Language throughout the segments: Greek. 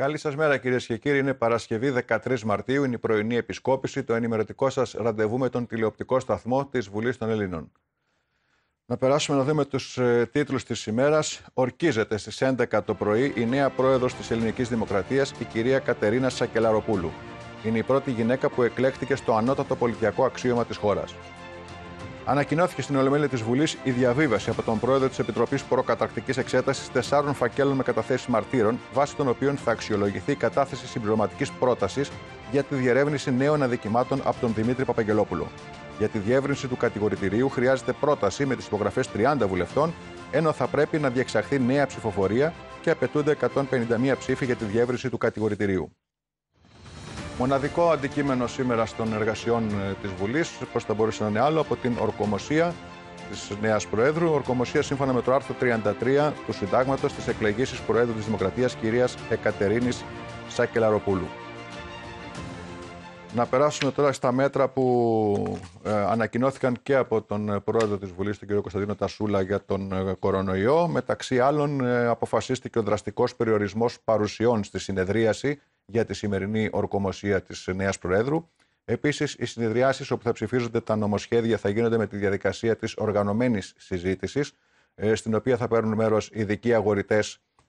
Καλή σας μέρα, κυρίες και κύριοι. Είναι Παρασκευή 13 Μαρτίου, είναι η πρωινή επισκόπηση, το ενημερωτικό σας ραντεβού με τον τηλεοπτικό σταθμό της Βουλής των Ελλήνων. Να περάσουμε να δούμε τους ε, τίτλους της ημέρας. Ορκίζεται στις 11 το πρωί η νέα πρόεδρος της Ελληνικής Δημοκρατίας, η κυρία Κατερίνα Σακελαροπούλου. Είναι η πρώτη γυναίκα που εκλέχτηκε στο ανώτατο πολιτιακό αξίωμα της χώρας. Ανακοινώθηκε στην Ολομέλεια της Βουλής η διαβίβαση από τον πρόεδρο της Επιτροπής Προκαταρκτικής Εξέτασης τεσσάρων φακέλων με καταθέσει μαρτύρων, βάσει των οποίων θα αξιολογηθεί η κατάθεση συμπληρωματικής πρότασης για τη διερεύνηση νέων αδικημάτων από τον Δημήτρη Παπαγγελόπουλο. Για τη διεύρυνση του κατηγορητηρίου χρειάζεται πρόταση με τις υπογραφές 30 βουλευτών, ενώ θα πρέπει να διεξαχθεί νέα ψηφοφορία και απαιτούνται 151 ψήφοι για τη διεύρυνση του κατηγορητηρίου. Μοναδικό αντικείμενο σήμερα των εργασιών ε, της Βουλής, πώς θα μπορούσε να είναι άλλο, από την ορκομοσία της νέας Προέδρου. Ορκομοσία σύμφωνα με το άρθρο 33 του Συντάγματος της εκλεγήση Προέδρου της Δημοκρατίας, κυρίας Εκατερίνης Σακελαροπούλου. Να περάσουμε τώρα στα μέτρα που ε, ανακοινώθηκαν και από τον πρόεδρο της Βουλής, τον κ. Κωνσταντίνο Τασούλα, για τον ε, κορονοϊό. Μεταξύ άλλων, ε, αποφασίστηκε ο δραστικός περιορισμός παρουσιών στη συνεδρίαση για τη σημερινή ορκομοσία της νέας Προέδρου. Επίσης, οι συνεδριάσεις όπου θα ψηφίζονται τα νομοσχέδια θα γίνονται με τη διαδικασία της οργανωμένης συζήτησης, ε, στην οποία θα παίρνουν μέρος ειδικοί αγορητές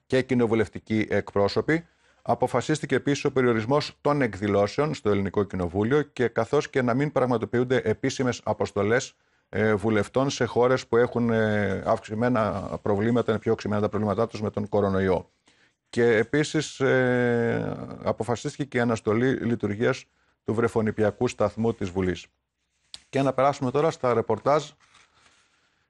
και κοινοβουλευτικοί εκπρόσωποι. Αποφασίστηκε επίσης ο περιορισμός των εκδηλώσεων στο Ελληνικό Κοινοβούλιο και καθώς και να μην πραγματοποιούνται επίσημες αποστολές ε, βουλευτών σε χώρες που έχουν ε, αυξημένα προβλήματα, είναι πιο αυξημένα τα προβλήματά τους με τον κορονοϊό. Και επίσης ε, αποφασίστηκε και η αναστολή λειτουργίας του βρεφονιπιακού σταθμού της Βουλής. Και να περάσουμε τώρα στα ρεπορτάζ.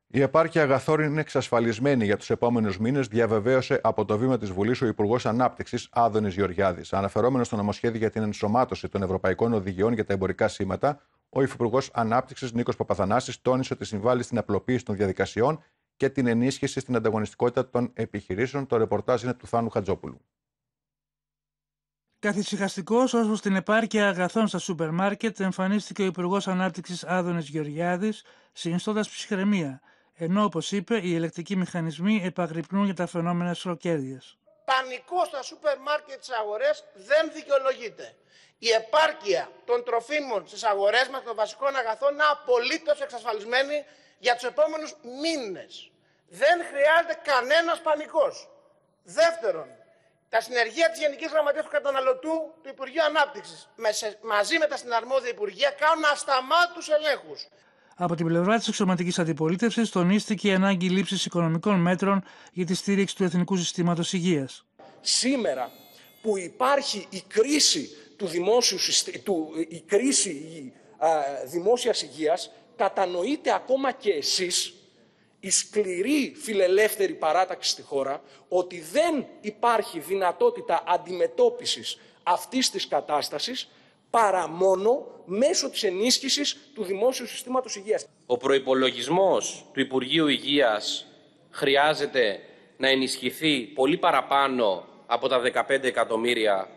Η επάρκεια αγαθών είναι εξασφαλισμένη για τους επόμενους μήνες, διαβεβαίωσε από το βήμα της Βουλής ο Υπουργός Ανάπτυξης Άδωνης Γεωργιάδης. Αναφερόμενος στο νομοσχέδιο για την ενσωμάτωση των ευρωπαϊκών οδηγιών για τα εμπορικά σήματα, ο Υφυπουργός Ανάπτυξης Νίκος Παπαθανάσης τόνισε ότι συμβάλλει στην απλοποίηση των διαδικασιών και την ενίσχυση στην ανταγωνιστικότητα των επιχειρήσεων. Το ρεπορτάζ είναι του Θάνου Χατζόπουλου. Καθησυχαστικός ω προ την επάρκεια αγαθών στα σούπερ μάρκετ, εμφανίστηκε ο Υπουργός Ανάπτυξης Άδωνης Γεωργιάδης, συνιστώντας ψυχραιμία. Ενώ, όπως είπε, οι ηλεκτρικοί μηχανισμοί επαγρυπνούν για τα φαινόμενα σοκέρδια. Πανικό στα σούπερ μάρκετ τη αγορές δεν δικαιολογείται. Η επάρκεια των τροφίμων στις αγορές μας, των βασικών αγαθών, είναι απολύτως εξασφαλισμένη για τους επόμενους μήνες δεν χρειάζεται κανένας πανικός. Δεύτερον, τα συνεργεία της Γενικής Γραμματείας του Καταναλωτού του Υπουργείου Ανάπτυξης μαζί με τα συναρμόδια Υπουργεία κάνουν ασταμάτου ελέγχους. Από την πλευρά της εξωματικής αντιπολίτευσης, τονίστηκε η ανάγκη λήψης οικονομικών μέτρων για τη στήριξη του Εθνικού Συστήματος Υγείας. Σήμερα που υπάρχει η κρίση, του δημόσιου, του, η κρίση η, δημόσιας υγείας, κατανοείτε ακόμα και εσείς η σκληρή φιλελεύθερη παράταξη στη χώρα ότι δεν υπάρχει δυνατότητα αντιμετώπισης αυτής της κατάστασης παρά μόνο μέσω της ενίσχυσης του δημόσιου συστήματος υγείας. Ο προϋπολογισμός του Υπουργείου Υγείας χρειάζεται να ενισχυθεί πολύ παραπάνω από τα 15 εκατομμύρια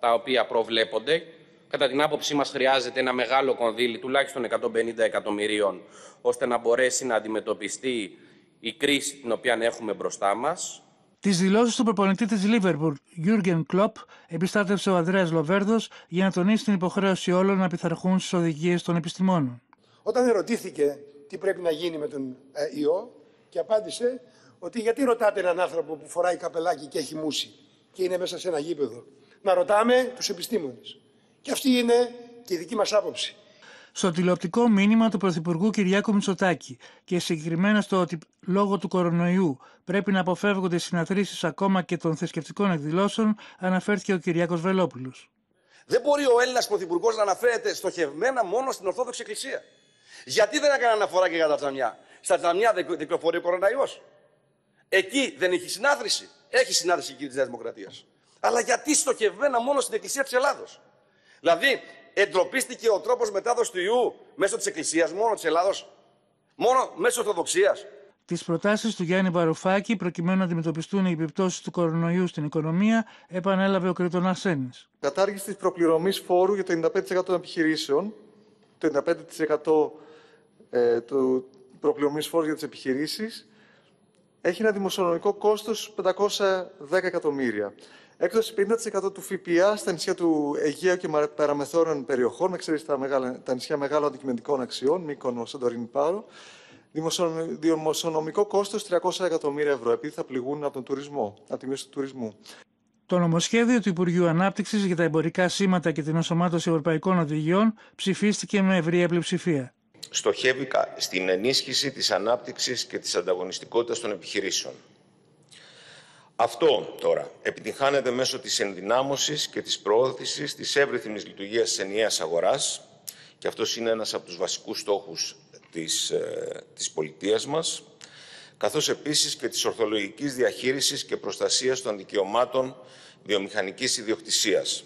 τα οποία προβλέπονται κατά την άποψή μας χρειάζεται ένα μεγάλο κονδύλι, τουλάχιστον 150 εκατομμυρίων, ώστε να μπορέσει να αντιμετωπιστεί η κρίση την οποία έχουμε μπροστά μας. Τις δηλώσεις του προπονητή της Λίβερπουλ, Γιούργεν Κλοπ, επιστάτευσε ο Ανδρέας Λοβέρδος για να τονίσει την υποχρέωση όλων να πειθαρχούν στις οδηγίες των επιστημόνων. Όταν ερωτήθηκε τι πρέπει να γίνει με τον ε, ιό, και απάντησε ότι γιατί ρωτάτε έναν άνθρωπο που φοράει καπελάκι και έχει μουσει και είναι μέσα σε ένα γήπεδο. Να ρωτάμε τους επιστήμονες. Και αυτή είναι και η δική μας άποψη. Στο τηλεοπτικό μήνυμα του Πρωθυπουργού Κυριάκου Μητσοτάκη και συγκεκριμένα στο ότι λόγω του κορονοϊού πρέπει να αποφεύγονται συναθρήσεις ακόμα και των θρησκευτικών εκδηλώσεων αναφέρθηκε ο Κυριάκος Βελόπουλος. Δεν μπορεί ο Έλληνας Πρωθυπουργός να αναφέρεται στοχευμένα μόνο στην Ορθόδοξη Εκκλησία. Γιατί δεν έκανε αναφορά και για τα τζαμιά. Στα τζαμιά δεν κυκλοφορεί ο κοροναϊός. Εκεί δεν έχει συνάθρηση. Έχει συνάθρηση η κυρία Δημοκρατίας. Αλλά γιατί στοχευμένα μόνο στην Εκκλησία της Ελλάδος. Δηλαδή, εντροπίστηκε ο τρόπος μετάδοσης του ιού μέσω της Εκκλησίας μόνο της Ελλάδος, μόνο μέσω Ορθοδοξίας. Τις προτάσεις του Γιάννη Βαρουφάκη προκειμένου να αντιμετωπιστούν οι επιπτώσεις του κορονοϊού στην οικονομία επανέλαβε ο Κρήτονα Σένη. Κατάργηση της προπληρωμής φόρου για το 95% των επιχειρήσεων, το 95% ε, του προπληρωμής φόρου για τις επιχειρήσεις, έχει ένα δημοσιονομικό κόστος 510 εκατομμύρια. Έκδοση 50% του ΦΠΑ στα νησιά του Αιγαίου και παραμεθόρων περιοχών, με ξέρεις τα, μεγάλα, τα νησιά μεγάλων αντικειμενικών αξιών, Μύκονο, Σαντορίνη Πάρο. Δημοσιονομικό κόστος 300 εκατομμύρια ευρώ, επειδή θα πληγούν από τον τουρισμό, από τη μείωση του τουρισμού. Το νομοσχέδιο του Υπουργείου Ανάπτυξης για τα εμπορικά σήματα και την ενσωμάτωση ευρωπαϊκών οδηγιών ψηφίστηκε με ευρία πλειοψηφία. Στοχεύει στην ενίσχυση της ανάπτυξης και της ανταγωνιστικότητας των επιχειρήσεων. Αυτό τώρα επιτυχάνεται μέσω της ενδυνάμωσης και της προώθησης της εύρυθμης λειτουργίας της ενιαίας αγοράς και αυτός είναι ένας από τους βασικούς στόχους της, ε, της πολιτείας μας καθώς επίσης και της ορθολογικής διαχείρισης και προστασίας των δικαιωμάτων βιομηχανικής ιδιοκτησίας.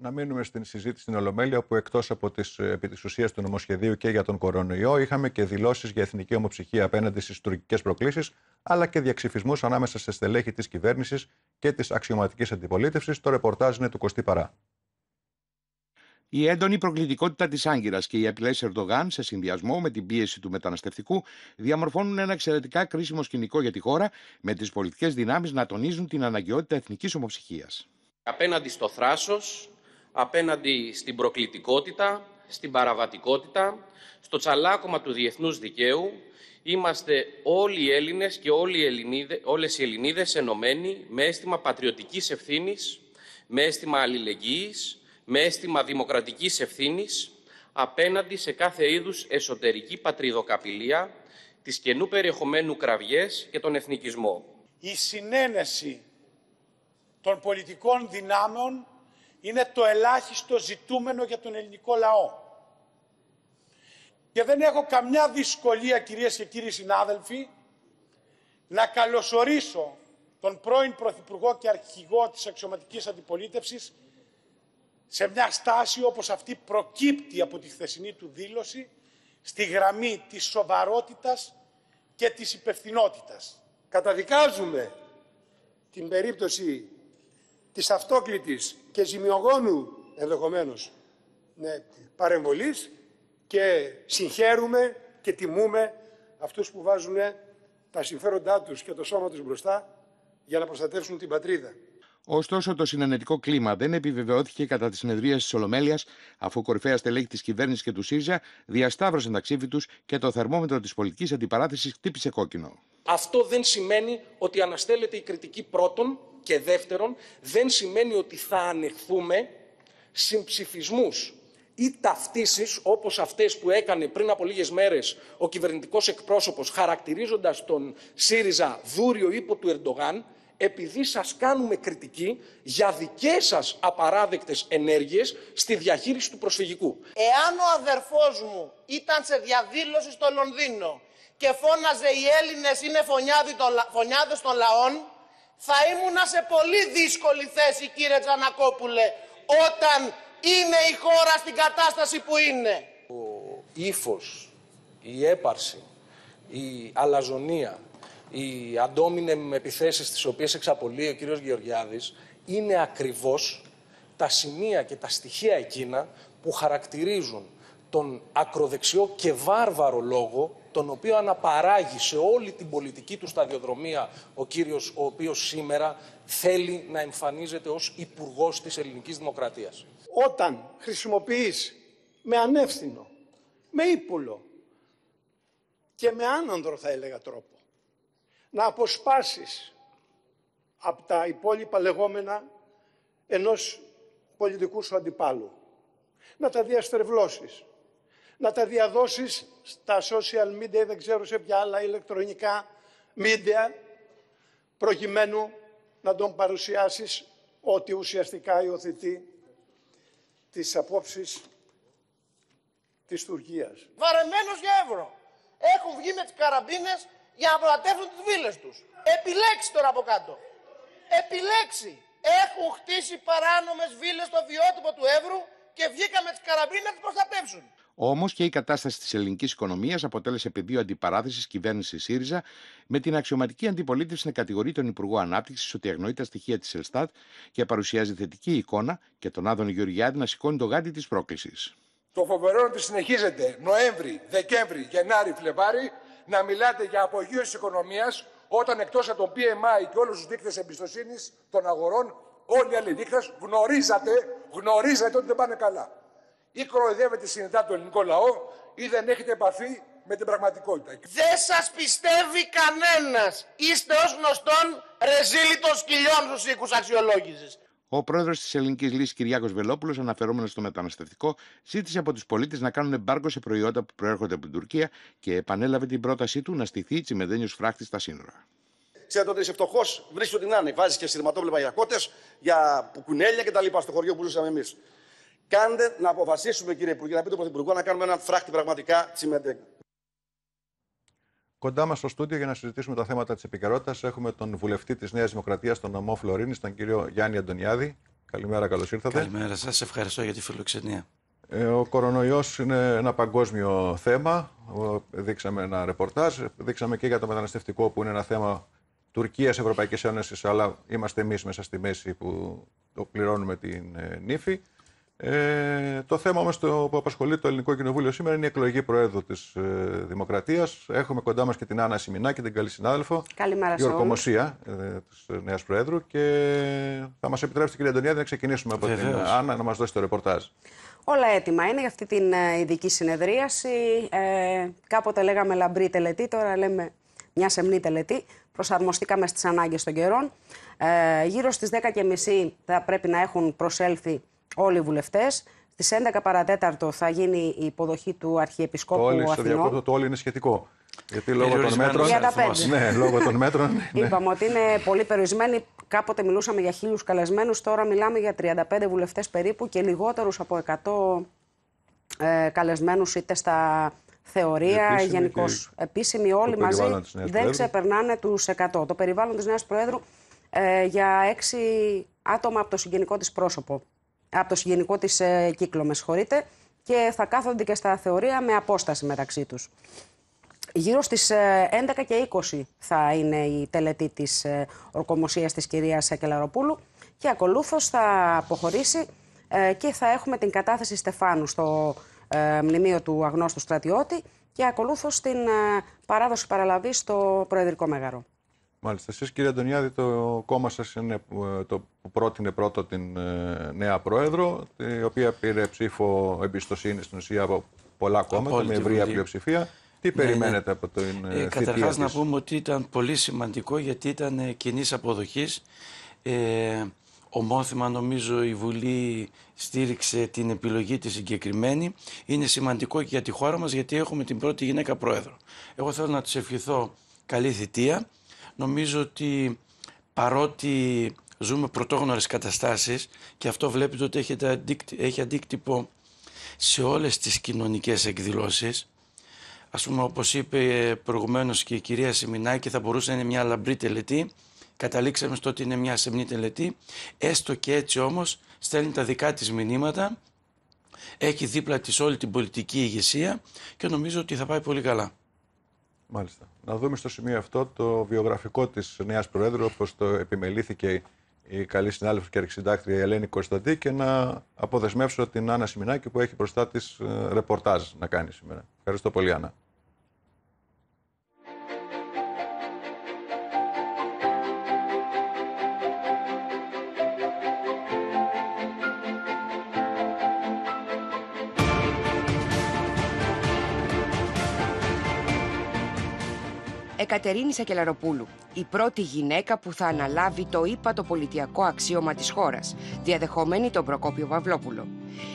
Να μείνουμε στην συζήτηση στην Ολομέλεια, όπου εκτός από τις ε, επί του νομοσχεδίου και για τον κορονοϊό, είχαμε και δηλώσεις για εθνική ομοψυχία απέναντι στις τουρκικές προκλήσεις, αλλά και διαξυφισμούς ανάμεσα σε στελέχη της κυβέρνησης και της αξιωματικής αντιπολίτευσης. Το ρεπορτάζ είναι του Κωστή Παρά. Η έντονη προκλητικότητα της Άγκυρας και οι απειλέ Ερντογάν σε συνδυασμό με την πίεση του μεταναστευτικού διαμορφώνουν ένα εξαιρετικά κρίσιμο σκηνικό για τη χώρα, με τις πολιτικές δυνάμεις να τονίζουν την αναγκαιότητα εθνικής ομοψυχίας. Απέναντι στο θράσος απέναντι στην προκλητικότητα, στην παραβατικότητα, στο τσαλάκωμα του διεθνούς δικαίου. Είμαστε όλοι οι Έλληνες και όλοι οι Ελληνίδε όλες οι Ελληνίδες ενωμένοι με αίσθημα πατριωτικής ευθύνης, με αίσθημα αλληλεγγύης, με αίσθημα δημοκρατικής ευθύνης, απέναντι σε κάθε είδους εσωτερική πατριδοκαπηλεία, της καινού περιεχομένου κραυγές και τον εθνικισμό. Η συνένεση των πολιτικών δυνάμεων είναι το ελάχιστο ζητούμενο για τον ελληνικό λαό. Και δεν έχω καμιά δυσκολία, κυρίες και κύριοι συνάδελφοι, να καλωσορίσω τον πρώην Πρωθυπουργό και Αρχηγό της Αξιωματικής Αντιπολίτευσης σε μια στάση όπως αυτή προκύπτει από τη χθεσινή του δήλωση στη γραμμή της σοβαρότητας και της υπευθυνότητας. Καταδικάζουμε την περίπτωση της αυτόκλητης και ζημιογόνου ενδεχομένως ναι, παρεμβολής και συγχαίρουμε και τιμούμε αυτούς που βάζουν τα συμφέροντά τους και το σώμα τους μπροστά για να προστατεύσουν την πατρίδα. Ωστόσο, το συνενετικό κλίμα δεν επιβεβαιώθηκε κατά τη συνεδρία της Ολομέλειας, αφού κορυφαία στελέχη της κυβέρνησης και του ΣΥΡΖΑ διασταύρωσαν τα ξύφη τους και το θερμόμετρο της πολιτικής αντιπαράθεσης χτύπησε κόκκινο. Αυτό δεν σημαίνει ότι αναστέλλεται η κριτική πρώτων. Και δεύτερον, δεν σημαίνει ότι θα ανεχθούμε συμψηφισμούς ή ταυτίσεις όπως αυτές που έκανε πριν από λίγες μέρες ο κυβερνητικός εκπρόσωπος χαρακτηρίζοντας τον ΣΥΡΙΖΑ δούριο ύπο του Ερντογάν επειδή σας κάνουμε κριτική για δικές σας απαράδεκτες ενέργειες στη διαχείριση του προσφυγικού. Εάν ο αδερφός μου ήταν σε διαδήλωση στο Λονδίνο και φώναζε οι Έλληνες είναι φωνιάδες των λαών, θα ήμουνα σε πολύ δύσκολη θέση κύριε Τζανακόπουλε όταν είναι η χώρα στην κατάσταση που είναι. Ο ύφος η έπαρση, η αλαζονία, οι αντόμινε επιθέσει επιθέσεις τις οποίες εξαπολύει ο κύριος Γεωργιάδης είναι ακριβώς τα σημεία και τα στοιχεία εκείνα που χαρακτηρίζουν τον ακροδεξιό και βάρβαρο λόγο τον οποίο αναπαράγει σε όλη την πολιτική του σταδιοδρομία ο κύριος ο οποίος σήμερα θέλει να εμφανίζεται ως υπουργός της ελληνικής δημοκρατίας. Όταν χρησιμοποιείς με ανεύθυνο, με ύπουλο και με άνανδρο θα έλεγα τρόπο να αποσπάσεις από τα υπόλοιπα λεγόμενα ενός πολιτικού σου αντιπάλου. Να τα διαστρεβλώσεις, να τα διαδώσεις στα social media ή δεν ξέρω σε ποια άλλα ηλεκτρονικά media προκειμένου να τον παρουσιάσεις ότι ουσιαστικά υιοθετεί τις απόψεις της Τουρκίας. Βαρεμένος για ευρώ. Έχουν βγει με τις καραμπίνες για να προατεύουν τις βίλες τους. Επιλέξει τώρα από κάτω. Επιλέξει. Έχουν χτίσει παράνομες βίλες στο βιότυπο του Εύρου και βγήκαμε τις καραμπίνες να τις προστατεύσουν. Όμως και η κατάσταση της ελληνικής οικονομίας αποτέλεσε πεδίο αντιπαράθεσης κυβέρνησης ΣΥΡΙΖΑ, με την αξιωματική αντιπολίτευση να κατηγορεί τον Υπουργό Ανάπτυξης ότι αγνοεί τα στοιχεία της Ελστάτ και παρουσιάζει θετική εικόνα και τον Άδων Γεωργιάδη να σηκώνει το γάντι της πρόκλησης. Το φοβερό ότι συνεχίζεται Νοέμβρη, Δεκέμβρη, Γενάρη, Φλεβάρη να μιλάτε για απογείωση οικονομίας όταν εκτός από τον PMI και όλους τους δείκτες εμπιστοσύνης των αγορών, όλοι οι άλλοι δείκτες γνωρίζατε, γνωρίζατε ότι δεν πάνε καλά ή κοροϊδεύετε συνειδητά τον ελληνικό λαό ή δεν έχετε επαφή με την πραγματικότητα. Δεν σας πιστεύει κανένας. Είστε ως γνωστόν ρεζίλη των σκυλιών στους οίκους αξιολόγησης. Ο πρόεδρος της Ελληνικής Λύσης, Κυριάκος Βελόπουλος, αναφερόμενος στο μεταναστευτικό, ζήτησε από τους πολίτες να κάνουν εμπάργκο σε προϊόντα που προέρχονται από την Τουρκία και επανέλαβε την πρότασή του να στηθεί τσιμεδένιος φράχτη στα σύνορα. Ξέρετε ότι είσαι φτωχός, βρίσκει ό,τι να είναι. Βάζεις και σειρματόπλευμα για κότες, για κουνέλια κτλ. στο χωριό που ζούσαμε εμείς. Κάντε να αποφασίσουμε, κύριε Υπουργέ, να πείτε τον Πρωθυπουργό να κάνουμε έναν φράχτη πραγματικά τσιμεντέκ. Κοντά μας στο στούντιο για να συζητήσουμε τα θέματα της επικαιρότητας έχουμε τον βουλευτή της Νέας Δημοκρατίας, τον Ομό Φλωρίνης, τον κύριο Γιάννη Αντωνιάδη. Καλημέρα, καλώς ήρθατε. Καλημέρα σας, ευχαριστώ για τη φιλοξενία. Ε, ο κορονοϊός είναι ένα παγκόσμιο θέμα. Δείξαμε ένα ρεπορτάζ. Δείξαμε και για το μεταναστευτικό που είναι ένα θέμα Τουρκίας Ευρωπαϊκής Ένωσης. αλλά είμαστε εμείς μέσα στη μέση που το πληρώνουμε την ε, νύφη. Ε, το θέμα όμως που απασχολεί το Ελληνικό Κοινοβούλιο σήμερα είναι η εκλογή Προέδρου της ε, Δημοκρατίας. Έχουμε κοντά μας και την Άννα Σιμινά και την καλή συνάδελφο. Καλημέρα σε Ορκομοσία ε, της νέας Προέδρου και θα μας επιτρέψει κυρία Αντωνιάδη να ξεκινήσουμε από την Άννα να μας δώσει το ρεπορτάζ. Όλα έτοιμα είναι για αυτή την ε, ειδική συνεδρίαση. Ε, κάποτε λέγαμε λαμπρή τελετή, τώρα λέμε μια σεμνή τελετή. Προσαρμοστήκαμε στις ανάγκες των καιρών. Ε, γύρω στις 10.30 θα πρέπει να έχουν προσέλθει όλοι οι βουλευτές. Στις 11 παρατέταρτο θα γίνει η υποδοχή του Αρχιεπισκόπου Όλοι, Αθηνών. Στο διακόπτω το όλοι είναι σχετικό. Γιατί λόγω των μέτρων. Ναι, λόγω των μέτρων. Ναι. Είπαμε ότι είναι πολύ περιορισμένοι. Κάποτε μιλούσαμε για χίλιους καλεσμένους, τώρα μιλάμε για 35 βουλευτές περίπου και λιγότερους από 100 ε, καλεσμένους είτε στα θεωρία γενικώς. Επίσημοι όλοι μαζί δεν ξεπερνάνε τους 100. Το περιβάλλον της Νέας Προέδρου ε, για 6 άτομα από το συγγενικό της πρόσωπο από το συγγενικό της ε, κύκλο, με συγχωρείτε, και θα κάθονται και στα θεωρία με απόσταση μεταξύ τους. Γύρω στις 11 ε, και 20 θα είναι η τελετή της ε, ορκομοσίας της κυρίας Κελαροπούλου και ακολούθως θα αποχωρήσει και θα έχουμε την κατάθεση Στεφάνου στο μνημείο του αγνώστου στρατιώτη και ακολούθως την παράδοση παραλαβής στο Προεδρικό Μέγαρο. Μάλιστα. Εσείς κύριε Αντωνιάδη το κόμμα σας είναι ε, το που πρότεινε πρώτο την ε, νέα πρόεδρο η οποία πήρε ψήφο εμπιστοσύνη στην ουσία από πολλά κόμματα από με ευρεία πλειοψηφία. Τι ναι, ναι. περιμένετε ναι. από την ε, ε Καταρχά να πούμε ότι ήταν πολύ σημαντικό γιατί ήταν κοινής αποδοχής. Ε, ομόθυμα νομίζω η Βουλή στήριξε την επιλογή της συγκεκριμένη. Είναι σημαντικό και για τη χώρα μας γιατί έχουμε την πρώτη γυναίκα πρόεδρο. Εγώ θέλω να τους ευχηθώ καλή θητεία νομίζω ότι παρότι ζούμε πρωτόγνωρες καταστάσεις και αυτό βλέπετε ότι έχει αντίκτυπο σε όλες τις κοινωνικές εκδηλώσεις. Ας πούμε όπως είπε προηγουμένως και η κυρία Σιμινάκη θα μπορούσε να είναι μια λαμπρή τελετή. Καταλήξαμε στο ότι είναι μια σεμνή τελετή. Έστω και έτσι όμως στέλνει τα δικά της μηνύματα. Έχει δίπλα της όλη την πολιτική ηγεσία και νομίζω ότι θα πάει πολύ καλά. Μάλιστα να δούμε στο σημείο αυτό το βιογραφικό της νέας Προέδρου, όπως το επιμελήθηκε η καλή συνάδελφος και αρχισυντάκτρια Ελένη Κωνσταντή, και να αποδεσμεύσω την Άννα Σιμινάκη που έχει μπροστά της ε, ρεπορτάζ να κάνει σήμερα. Ευχαριστώ πολύ, Άννα. Εκατερίνη Σακελαροπούλου, η πρώτη γυναίκα που θα αναλάβει το ύπατο πολιτιακό αξίωμα της χώρας, διαδεχομένη τον Προκόπιο Παυλόπουλο.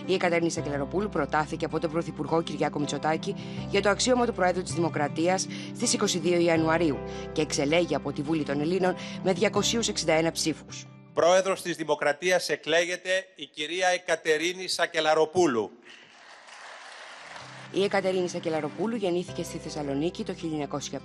Η Εκατερίνη Σακελαροπούλου προτάθηκε από τον Πρωθυπουργό Κυριάκο Μητσοτάκη για το αξίωμα του Προέδρου της Δημοκρατίας στις 22 Ιανουαρίου και εξελέγει από τη Βούλη των Ελλήνων με 261 ψήφους. Πρόεδρος της Δημοκρατίας εκλέγεται η κυρία Εκατερίνη Σακελαροπούλου. Η Εκατερίνη Σακελαροπούλου γεννήθηκε στη Θεσσαλονίκη το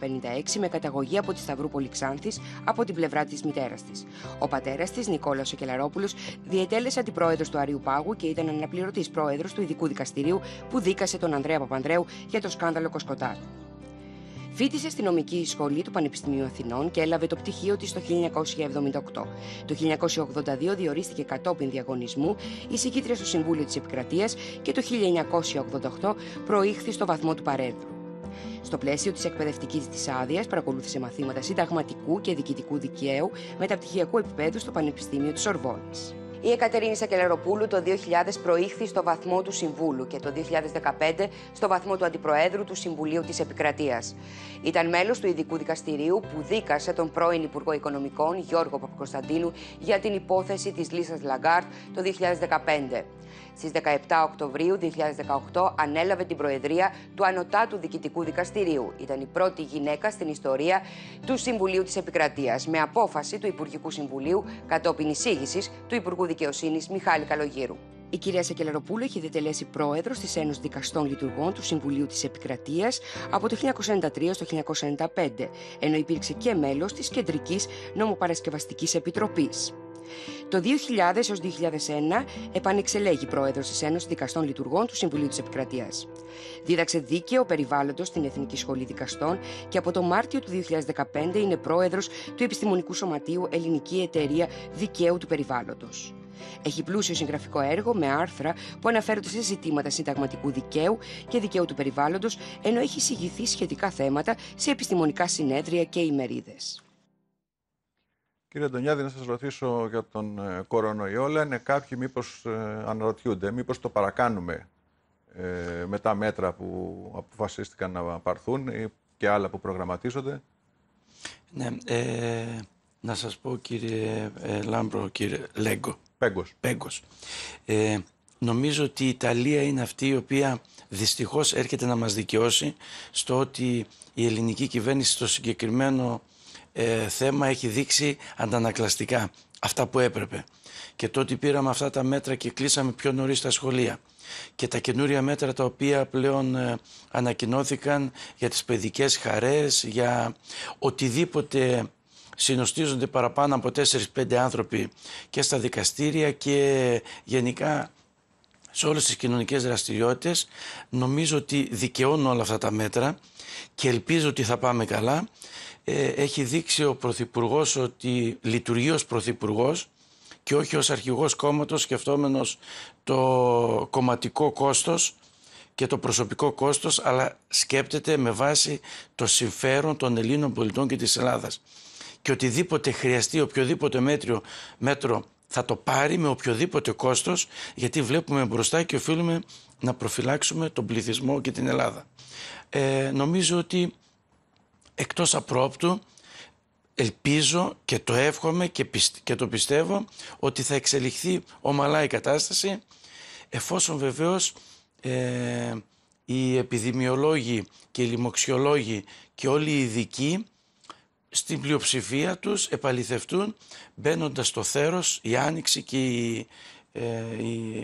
1956 με καταγωγή από τη Σταυρούπολη Ξάνθης από την πλευρά της μητέρας της. Ο πατέρας της, Νικόλαος Σακελαρόπουλος, διετέλεσε αντιπρόεδρος του Αριού Πάγου και ήταν αναπληρωτής πρόεδρος του ειδικού δικαστηρίου που δίκασε τον Ανδρέα Παπανδρέου για το σκάνδαλο Κοσκοτάρ. Φίτησε στη νομική σχολή του Πανεπιστημίου Αθηνών και έλαβε το πτυχίο της το 1978. Το 1982 διορίστηκε κατόπιν διαγωνισμού εισηγήτρια στο Συμβούλιο της Επικρατείας και το 1988 προήχθη στο βαθμό του παρέδρου. Στο πλαίσιο της εκπαιδευτικής της άδειας, παρακολούθησε μαθήματα συνταγματικού και διοικητικού δικαίου μεταπτυχιακού επίπεδου στο Πανεπιστήμιο της Ορβόνης. Η Εκατερίνη Σακελεροπούλου το 2000 προήχθη στο βαθμό του Συμβούλου και το 2015 στο βαθμό του Αντιπροέδρου του Συμβουλίου της Επικρατείας. Ήταν μέλος του ειδικού δικαστηρίου που δίκασε τον πρώην Υπουργό Οικονομικών Γιώργο Παπακοσταντίνου για την υπόθεση της Λίσας Λαγκάρτ το 2015. Στις 17 Οκτωβρίου 2018 ανέλαβε την Προεδρία του Ανωτάτου Διοικητικού Δικαστηρίου. Ήταν η πρώτη γυναίκα στην ιστορία του Συμβουλίου της Επικρατείας με απόφαση του Υπουργικού Συμβουλίου κατόπιν εισήγησης του Υπουργού Δικαιοσύνης Μιχάλη Καλογύρου. Η κυρία Σακελαροπούλου έχει διτελέσει πρόεδρος της Ένωσης Δικαστών Λειτουργών του Συμβουλίου της Επικρατείας από το 1993 στο 1995, ενώ υπήρξε και μέλος της Κεντρικής Νομοπαρασκευαστικής Επιτροπής. Το 2000 έως 2001 επανεξελέγει πρόεδρος της Ένωσης Δικαστών Λειτουργών του Συμβουλίου της Επικρατείας. Δίδαξε δίκαιο περιβάλλοντος στην Εθνική Σχολή Δικαστών και από το Μάρτιο του 2015 είναι πρόεδρος του Επιστημονικού Σωματείου Ελληνική Εταιρεία Δικαίου του Περιβάλλοντος. Έχει πλούσιο συγγραφικό έργο με άρθρα που αναφέρονται σε ζητήματα συνταγματικού δικαίου και δικαίου του περιβάλλοντος, ενώ έχει εισηγηθεί σχετικά θέματα σε επιστημονικά συνέδρια και ημερίδες. Κύριε Αντωνιάδη, να σας ρωτήσω για τον ε, κορονοϊό. Λένε κάποιοι μήπως ε, αναρωτιούνται, Μήπως το παρακάνουμε ε, με τα μέτρα που αποφασίστηκαν να παρθούν και άλλα που προγραμματίζονται. Ναι, ε, να σας πω κύριε ε, Λάμπρο, κύριε Λέγκο, Πέγκος. Ε, νομίζω ότι η Ιταλία είναι αυτή η οποία δυστυχώς έρχεται να μας δικαιώσει στο ότι η ελληνική κυβέρνηση στο συγκεκριμένο ε, θέμα έχει δείξει αντανακλαστικά αυτά που έπρεπε. Και το ότι πήραμε αυτά τα μέτρα και κλείσαμε πιο νωρίς τα σχολεία. Και τα καινούρια μέτρα τα οποία πλέον ε, ανακοινώθηκαν για τις παιδικές χαρές, για οτιδήποτε συνοστίζονται παραπάνω από 4-5 άνθρωποι και στα δικαστήρια και γενικά σε όλες τις κοινωνικές δραστηριότητες. Νομίζω ότι δικαιώνω όλα αυτά τα μέτρα και ελπίζω ότι θα πάμε καλά. Ε, έχει δείξει ο Πρωθυπουργός ότι λειτουργεί ως Πρωθυπουργός και όχι ως αρχηγός κόμματος σκεφτόμενος το κομματικό κόστος και το προσωπικό κόστος αλλά σκέπτεται με βάση το συμφέρον των Ελλήνων πολιτών και της Ελλάδας και οτιδήποτε χρειαστεί, οποιοδήποτε μέτριο, μέτρο θα το πάρει με οποιοδήποτε κόστος γιατί βλέπουμε μπροστά και οφείλουμε να προφυλάξουμε τον πληθυσμό και την Ελλάδα. Ε, νομίζω ότι εκτός απρόπτου ελπίζω και το εύχομαι και, το πιστεύω ότι θα εξελιχθεί ομαλά η κατάσταση εφόσον βεβαίως ε, οι επιδημιολόγοι και οι λοιμοξιολόγοι και όλοι οι ειδικοί στην πλειοψηφία τους επαληθευτούν μπαίνοντας στο θέρος η άνοιξη και η, ε, η,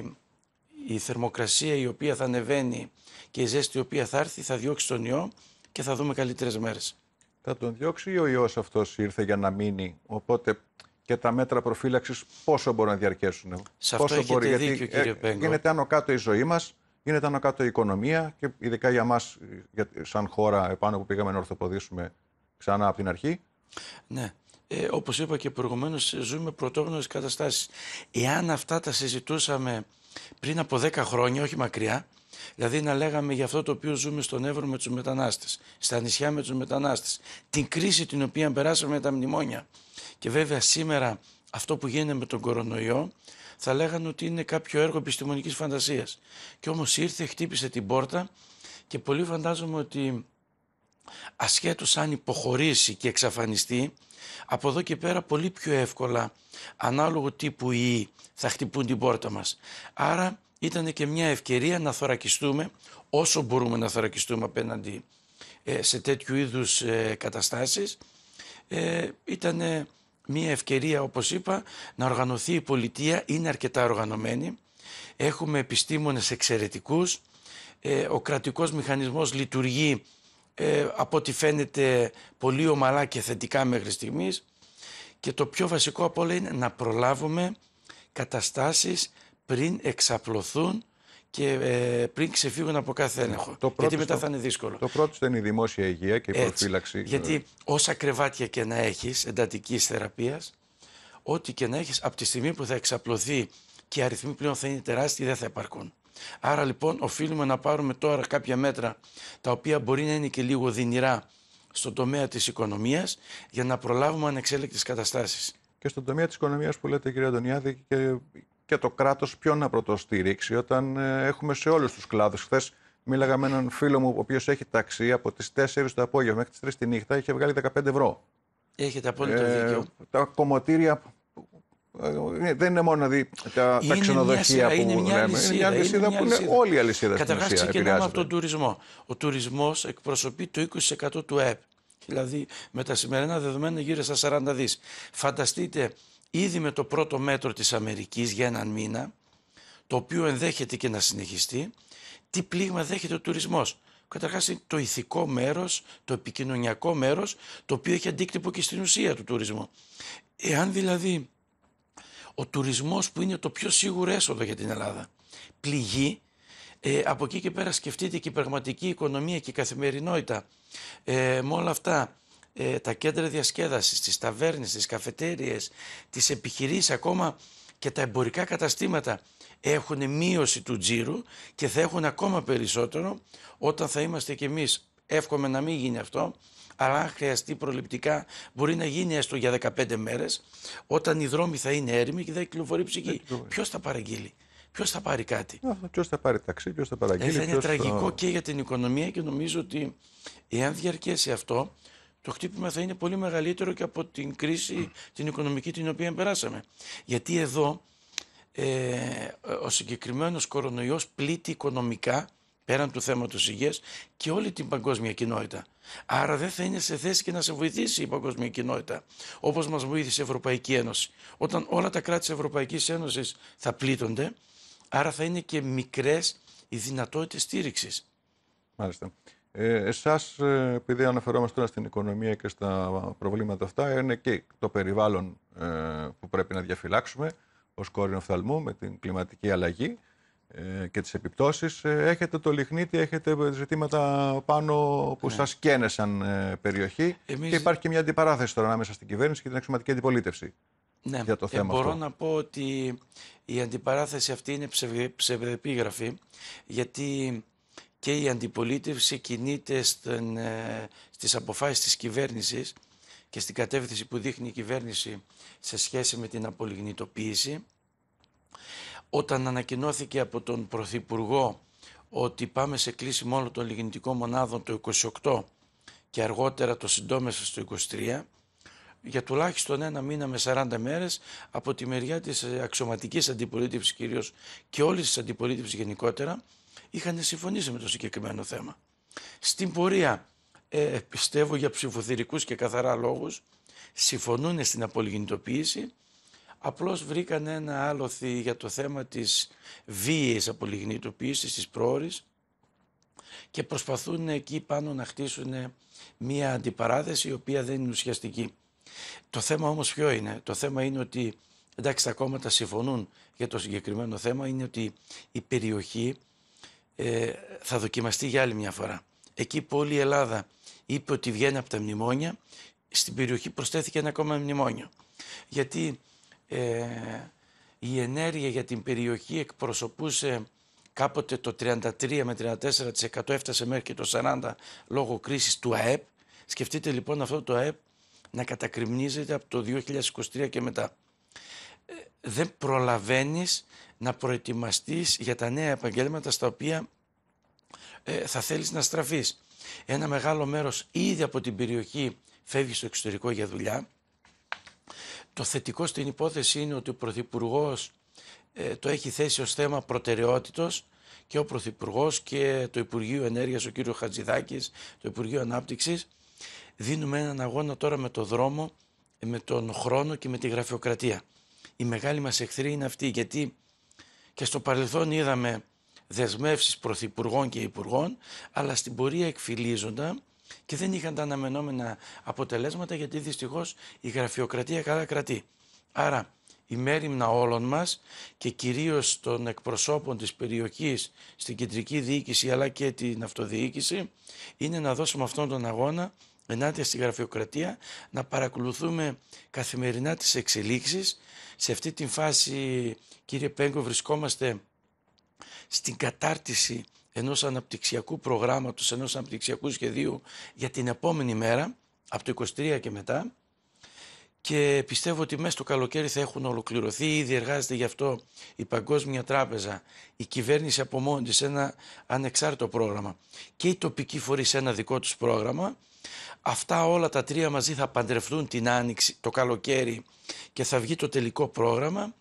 η, θερμοκρασία η οποία θα ανεβαίνει και η ζέστη η οποία θα έρθει θα διώξει τον ιό και θα δούμε καλύτερες μέρες. Θα τον διώξει ή ο ιός αυτός ήρθε για να μείνει οπότε και τα μέτρα προφύλαξης πόσο μπορούν να διαρκέσουν. Σε πόσο αυτό μπορεί, δίκιο, γιατί, ε, κύριε Πέγκο. Γίνεται άνω κάτω η ζωή μας, γίνεται άνω κάτω η οικονομία και ειδικά για μας ε, σαν χώρα επάνω που πήγαμε να ορθοποδήσουμε ξανά από την αρχή. Ναι. Ε, Όπως είπα και προηγουμένως, ζούμε πρωτόγνωρες καταστάσεις. Εάν αυτά τα συζητούσαμε πριν από 10 χρόνια, όχι μακριά, δηλαδή να λέγαμε για αυτό το οποίο ζούμε στον Εύρο με τους μετανάστες, στα νησιά με τους μετανάστες, την κρίση την οποία περάσαμε με τα μνημόνια. Και βέβαια σήμερα αυτό που γίνεται με τον κορονοϊό, θα λέγανε ότι είναι κάποιο έργο επιστημονικής φαντασίας. Και όμως ήρθε, χτύπησε την πόρτα και πολύ φαντάζομαι ότι ασχέτως αν υποχωρήσει και εξαφανιστεί, από εδώ και πέρα πολύ πιο εύκολα ανάλογο τύπου ή θα χτυπούν την πόρτα μας. Άρα ήταν και μια ευκαιρία να θωρακιστούμε όσο μπορούμε να θωρακιστούμε απέναντι ε, σε τέτοιου είδους ε, καταστάσεις. Ε, ήταν μια ευκαιρία όπως είπα να οργανωθεί η πολιτεία, είναι αρκετά οργανωμένη. Έχουμε επιστήμονες εξαιρετικούς, ο κρατικός μηχανισμός λειτουργεί ε, από ό,τι φαίνεται πολύ ομαλά και θετικά μέχρι στιγμής και το πιο βασικό από όλα είναι να προλάβουμε καταστάσεις πριν εξαπλωθούν και ε, πριν ξεφύγουν από κάθε ναι, έλεγχο. Το γιατί μετά θα είναι δύσκολο. Το πρώτο είναι η δημόσια υγεία και η Έτσι, προφύλαξη. Γιατί ε. όσα κρεβάτια και να έχεις εντατικής θεραπείας, ό,τι και να έχεις από τη στιγμή που θα εξαπλωθεί και οι αριθμοί πλέον θα είναι τεράστιοι, δεν θα υπαρκούν. Άρα λοιπόν οφείλουμε να πάρουμε τώρα κάποια μέτρα τα οποία μπορεί να είναι και λίγο δυνηρά στον τομέα της οικονομίας για να προλάβουμε ανεξέλεκτες καταστάσεις. Και στον τομέα της οικονομίας που λέτε κύριε Αντωνιάδη και, και το κράτος ποιο να πρωτοστηρίξει όταν ε, έχουμε σε όλους τους κλάδους. Χθες μίλαγα με έναν φίλο μου ο οποίος έχει ταξί από τις 4 το απόγευμα μέχρι τις 3 τη νύχτα είχε βγάλει 15 ευρώ. Έχετε απόλυτο ε, δίκιο. Τα κομμωτήρια ε, δεν είναι μόνο τα, είναι τα ξενοδοχεία που είναι μια λέμε. είναι μια αλυσίδα που είναι όλη η αλυσίδα στην ουσία. ξεκινάμε από τον τουρισμό. Ο τουρισμός εκπροσωπεί το 20% του ΕΠ. Δηλαδή με τα σημερινά δεδομένα γύρω στα 40 δις. Φανταστείτε ήδη με το πρώτο μέτρο της Αμερικής για έναν μήνα, το οποίο ενδέχεται και να συνεχιστεί, τι πλήγμα δέχεται ο τουρισμός. Καταρχάς είναι το ηθικό μέρος, το επικοινωνιακό μέρος, το οποίο έχει αντίκτυπο και στην ουσία του τουρισμού. Εάν δηλαδή ο τουρισμός που είναι το πιο σίγουρο έσοδο για την Ελλάδα πληγεί, ε, από εκεί και πέρα σκεφτείτε και η πραγματική οικονομία και η καθημερινότητα ε, με όλα αυτά ε, τα κέντρα διασκέδασης, τις ταβέρνες, τις καφετέριες, τις επιχειρήσεις ακόμα και τα εμπορικά καταστήματα έχουν μείωση του τζίρου και θα έχουν ακόμα περισσότερο όταν θα είμαστε κι εμείς, εύχομαι να μην γίνει αυτό, αλλά αν χρειαστεί προληπτικά μπορεί να γίνει έστω για 15 μέρες, όταν οι δρόμοι θα είναι έρημοι και θα κυκλοφορεί ψυχή. Ναι, ποιος θα παραγγείλει. Ποιος θα πάρει κάτι. Ναι, ναι, ποιος θα πάρει ταξί, ποιος θα παραγγείλει. Ε, θα είναι τραγικό και για την οικονομία και νομίζω ότι εάν διαρκέσει αυτό, το χτύπημα θα είναι πολύ μεγαλύτερο και από την κρίση την οικονομική την οποία περάσαμε. Γιατί εδώ ε, ο συγκεκριμένος κορονοϊός πλήττει οικονομικά πέραν του θέματος υγείας και όλη την παγκόσμια κοινότητα. Άρα δεν θα είναι σε θέση και να σε βοηθήσει η παγκόσμια κοινότητα, όπως μας βοήθησε η Ευρωπαϊκή Ένωση. Όταν όλα τα κράτη της Ευρωπαϊκής Ένωσης θα πλήττονται, άρα θα είναι και μικρές οι δυνατότητες στήριξης. Μάλιστα. Ε, Εσάς, ε, επειδή αναφερόμαστε τώρα στην οικονομία και στα προβλήματα αυτά, είναι και το περιβάλλον ε, που πρέπει να διαφυλάξουμε ως κόρη οφθαλμού με την κλιματική αλλαγή. Ε, και τις επιπτώσεις. Ε, έχετε το λιχνίτι, έχετε ζητήματα πάνω που ναι. σας καίνε σαν ε, περιοχή και υπάρχει και μια αντιπαράθεση τώρα ανάμεσα στην κυβέρνηση και την αξιωματική αντιπολίτευση ναι. για το θέμα ε, μπορώ να πω ότι η αντιπαράθεση αυτή είναι ψευδεπίγραφη γιατί και η αντιπολίτευση κινείται στην, στις αποφάσεις της κυβέρνησης και στην κατεύθυνση που δείχνει η κυβέρνηση σε σχέση με την απολιγνητοποίηση όταν ανακοινώθηκε από τον Πρωθυπουργό ότι πάμε σε κλείσιμο όλων των λιγνητικών μονάδων το 28 και αργότερα το συντόμεσα στο 23 για τουλάχιστον ένα μήνα με 40 μέρες από τη μεριά της αξιωματικής αντιπολίτευσης κυρίως και όλης της αντιπολίτευσης γενικότερα είχαν συμφωνήσει με το συγκεκριμένο θέμα. Στην πορεία ε, πιστεύω για ψηφοθυρικούς και καθαρά λόγους συμφωνούν στην απολιγνητοποίηση Απλώς βρήκαν ένα άλοθη για το θέμα της βίαιης απολιγνητοποίησης της πρόορης και προσπαθούν εκεί πάνω να χτίσουν μια αντιπαράθεση η οποία δεν είναι ουσιαστική. Το θέμα όμως ποιο είναι. Το θέμα είναι ότι εντάξει τα κόμματα συμφωνούν για το συγκεκριμένο θέμα είναι ότι η περιοχή ε, θα δοκιμαστεί για άλλη μια φορά. Εκεί που όλη η Ελλάδα είπε ότι βγαίνει από τα μνημόνια στην περιοχή προσθέθηκε ένα ακόμα μνημόνιο. Γιατί ε, η ενέργεια για την περιοχή εκπροσωπούσε κάποτε το 33 με 34% έφτασε μέχρι και το 40% λόγω κρίσης του ΑΕΠ. Σκεφτείτε λοιπόν αυτό το ΑΕΠ να κατακριμνίζεται από το 2023 και μετά. Ε, δεν προλαβαίνεις να προετοιμαστείς για τα νέα επαγγέλματα στα οποία ε, θα θέλεις να στραφείς. Ένα μεγάλο μέρος ήδη από την περιοχή φεύγει στο εξωτερικό για δουλειά. Το θετικό στην υπόθεση είναι ότι ο Πρωθυπουργός ε, το έχει θέσει ως θέμα προτεραιότητος και ο Πρωθυπουργός και το Υπουργείο Ενέργειας, ο κύριος Χατζηδάκης, το Υπουργείο Ανάπτυξης. Δίνουμε έναν αγώνα τώρα με το δρόμο, με τον χρόνο και με τη γραφειοκρατία. Η μεγάλη μας εχθρή είναι αυτή γιατί και στο παρελθόν είδαμε δεσμεύσεις πρωθυπουργών και υπουργών αλλά στην πορεία εκφυλίζονταν και δεν είχαν τα αναμενόμενα αποτελέσματα γιατί δυστυχώς η γραφειοκρατία καλά κρατεί. Άρα η μέρημνα όλων μας και κυρίως των εκπροσώπων της περιοχής στην κεντρική διοίκηση αλλά και την αυτοδιοίκηση είναι να δώσουμε αυτόν τον αγώνα ενάντια στη γραφειοκρατία να παρακολουθούμε καθημερινά τις εξελίξεις. Σε αυτή την φάση κύριε Πέγκο βρισκόμαστε στην κατάρτιση ενός αναπτυξιακού προγράμματος, ενός αναπτυξιακού σχεδίου για την επόμενη μέρα, από το 23 και μετά, και πιστεύω ότι μέσα στο καλοκαίρι θα έχουν ολοκληρωθεί. Ήδη εργάζεται γι' αυτό η Παγκόσμια Τράπεζα, η κυβέρνηση από μόνη της, ένα ανεξάρτητο πρόγραμμα και οι τοπικοί φορείς ένα δικό τους πρόγραμμα. Αυτά όλα τα τρία μαζί θα παντρευτούν την άνοιξη, το καλοκαίρι και θα βγει το τελικό πρόγραμμα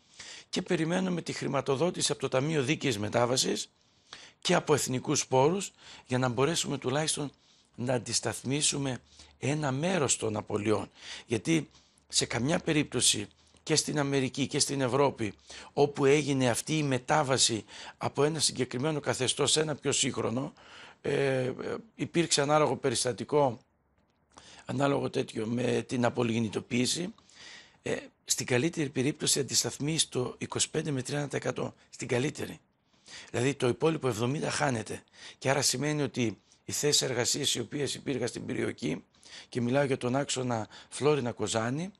και περιμένουμε τη χρηματοδότηση από το Ταμείο Δίκαιης Μετάβασης και από εθνικούς πόρους για να μπορέσουμε τουλάχιστον να αντισταθμίσουμε ένα μέρος των απολειών. Γιατί σε καμιά περίπτωση και στην Αμερική και στην Ευρώπη όπου έγινε αυτή η μετάβαση από ένα συγκεκριμένο καθεστώς σε ένα πιο σύγχρονο ε, ε υπήρξε ανάλογο περιστατικό ανάλογο τέτοιο με την απολιγνητοποίηση ε, στην καλύτερη περίπτωση αντισταθμίζει το 25 με 30% στην καλύτερη. Δηλαδή το υπόλοιπο 70 χάνεται. Και άρα σημαίνει ότι οι θέσεις εργασίας οι οποίες υπήρχαν στην περιοχή, και μιλάω για τον άξονα Φλόρινα Κοζάνη,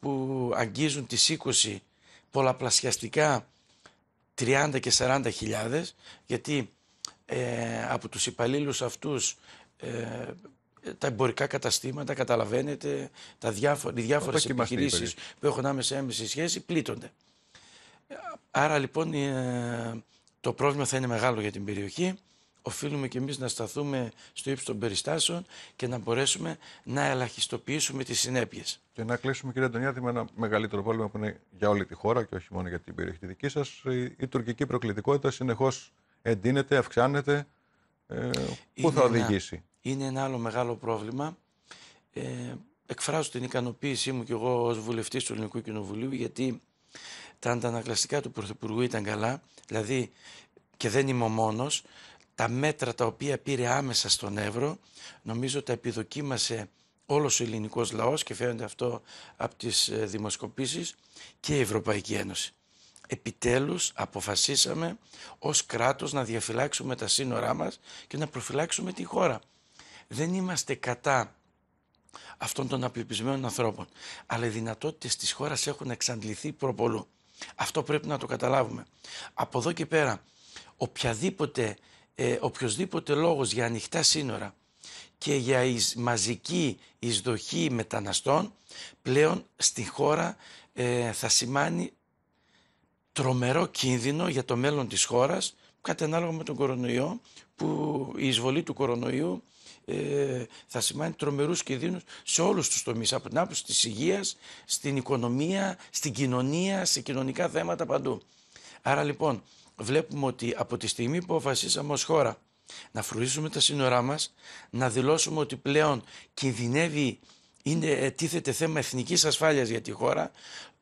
που αγγίζουν τις 20 πολλαπλασιαστικά 30 και 40 χιλιάδες, γιατί ε, από τους υπαλλήλους αυτούς ε, τα εμπορικά καταστήματα, καταλαβαίνετε, τα οι διάφορες επιχειρήσεις που έχουν άμεσα έμεση σχέση πλήττονται. Άρα λοιπόν ε, το πρόβλημα θα είναι μεγάλο για την περιοχή. Οφείλουμε και εμείς να σταθούμε στο ύψος των περιστάσεων και να μπορέσουμε να ελαχιστοποιήσουμε τις συνέπειες. Και να κλείσουμε κύριε Αντωνιάδη με ένα μεγαλύτερο πρόβλημα που είναι για όλη τη χώρα και όχι μόνο για την περιοχή δική σας. Η, η τουρκική προκλητικότητα συνεχώς εντείνεται, αυξάνεται. Ε, Πού θα οδηγήσει. είναι ένα άλλο μεγάλο πρόβλημα. Ε, εκφράζω την ικανοποίησή μου κι εγώ ως βουλευτής του Ελληνικού Κοινοβουλίου γιατί τα αντανακλαστικά του Πρωθυπουργού ήταν καλά, δηλαδή και δεν είμαι ο μόνος, τα μέτρα τα οποία πήρε άμεσα στον Εύρο, νομίζω τα επιδοκίμασε όλος ο ελληνικός λαός και φαίνεται αυτό από τις ε, δημοσκοπήσεις και η Ευρωπαϊκή Ένωση. Επιτέλους αποφασίσαμε ως κράτος να διαφυλάξουμε τα σύνορά μας και να προφυλάξουμε τη χώρα. Δεν είμαστε κατά αυτών των απελπισμένων ανθρώπων, αλλά οι δυνατότητες της χώρας έχουν εξαντληθεί προπολού. Αυτό πρέπει να το καταλάβουμε. Από εδώ και πέρα, οποιαδήποτε, ε, οποιοδήποτε λόγος για ανοιχτά σύνορα και για εις, μαζική εισδοχή μεταναστών, πλέον στη χώρα ε, θα σημάνει τρομερό κίνδυνο για το μέλλον της χώρας, κατά ανάλογα με τον κορονοϊό, που η εισβολή του κορονοϊού ε, θα σημαίνει τρομερούς κινδύνους σε όλους τους τομείς από την άποψη της υγείας στην οικονομία, στην κοινωνία, σε κοινωνικά θέματα παντού. Άρα λοιπόν βλέπουμε ότι από τη στιγμή που αποφασίσαμε ως χώρα να φρουρήσουμε τα σύνορά μας, να δηλώσουμε ότι πλέον κινδυνεύει είναι, ε, τίθεται θέμα εθνικής ασφάλειας για τη χώρα,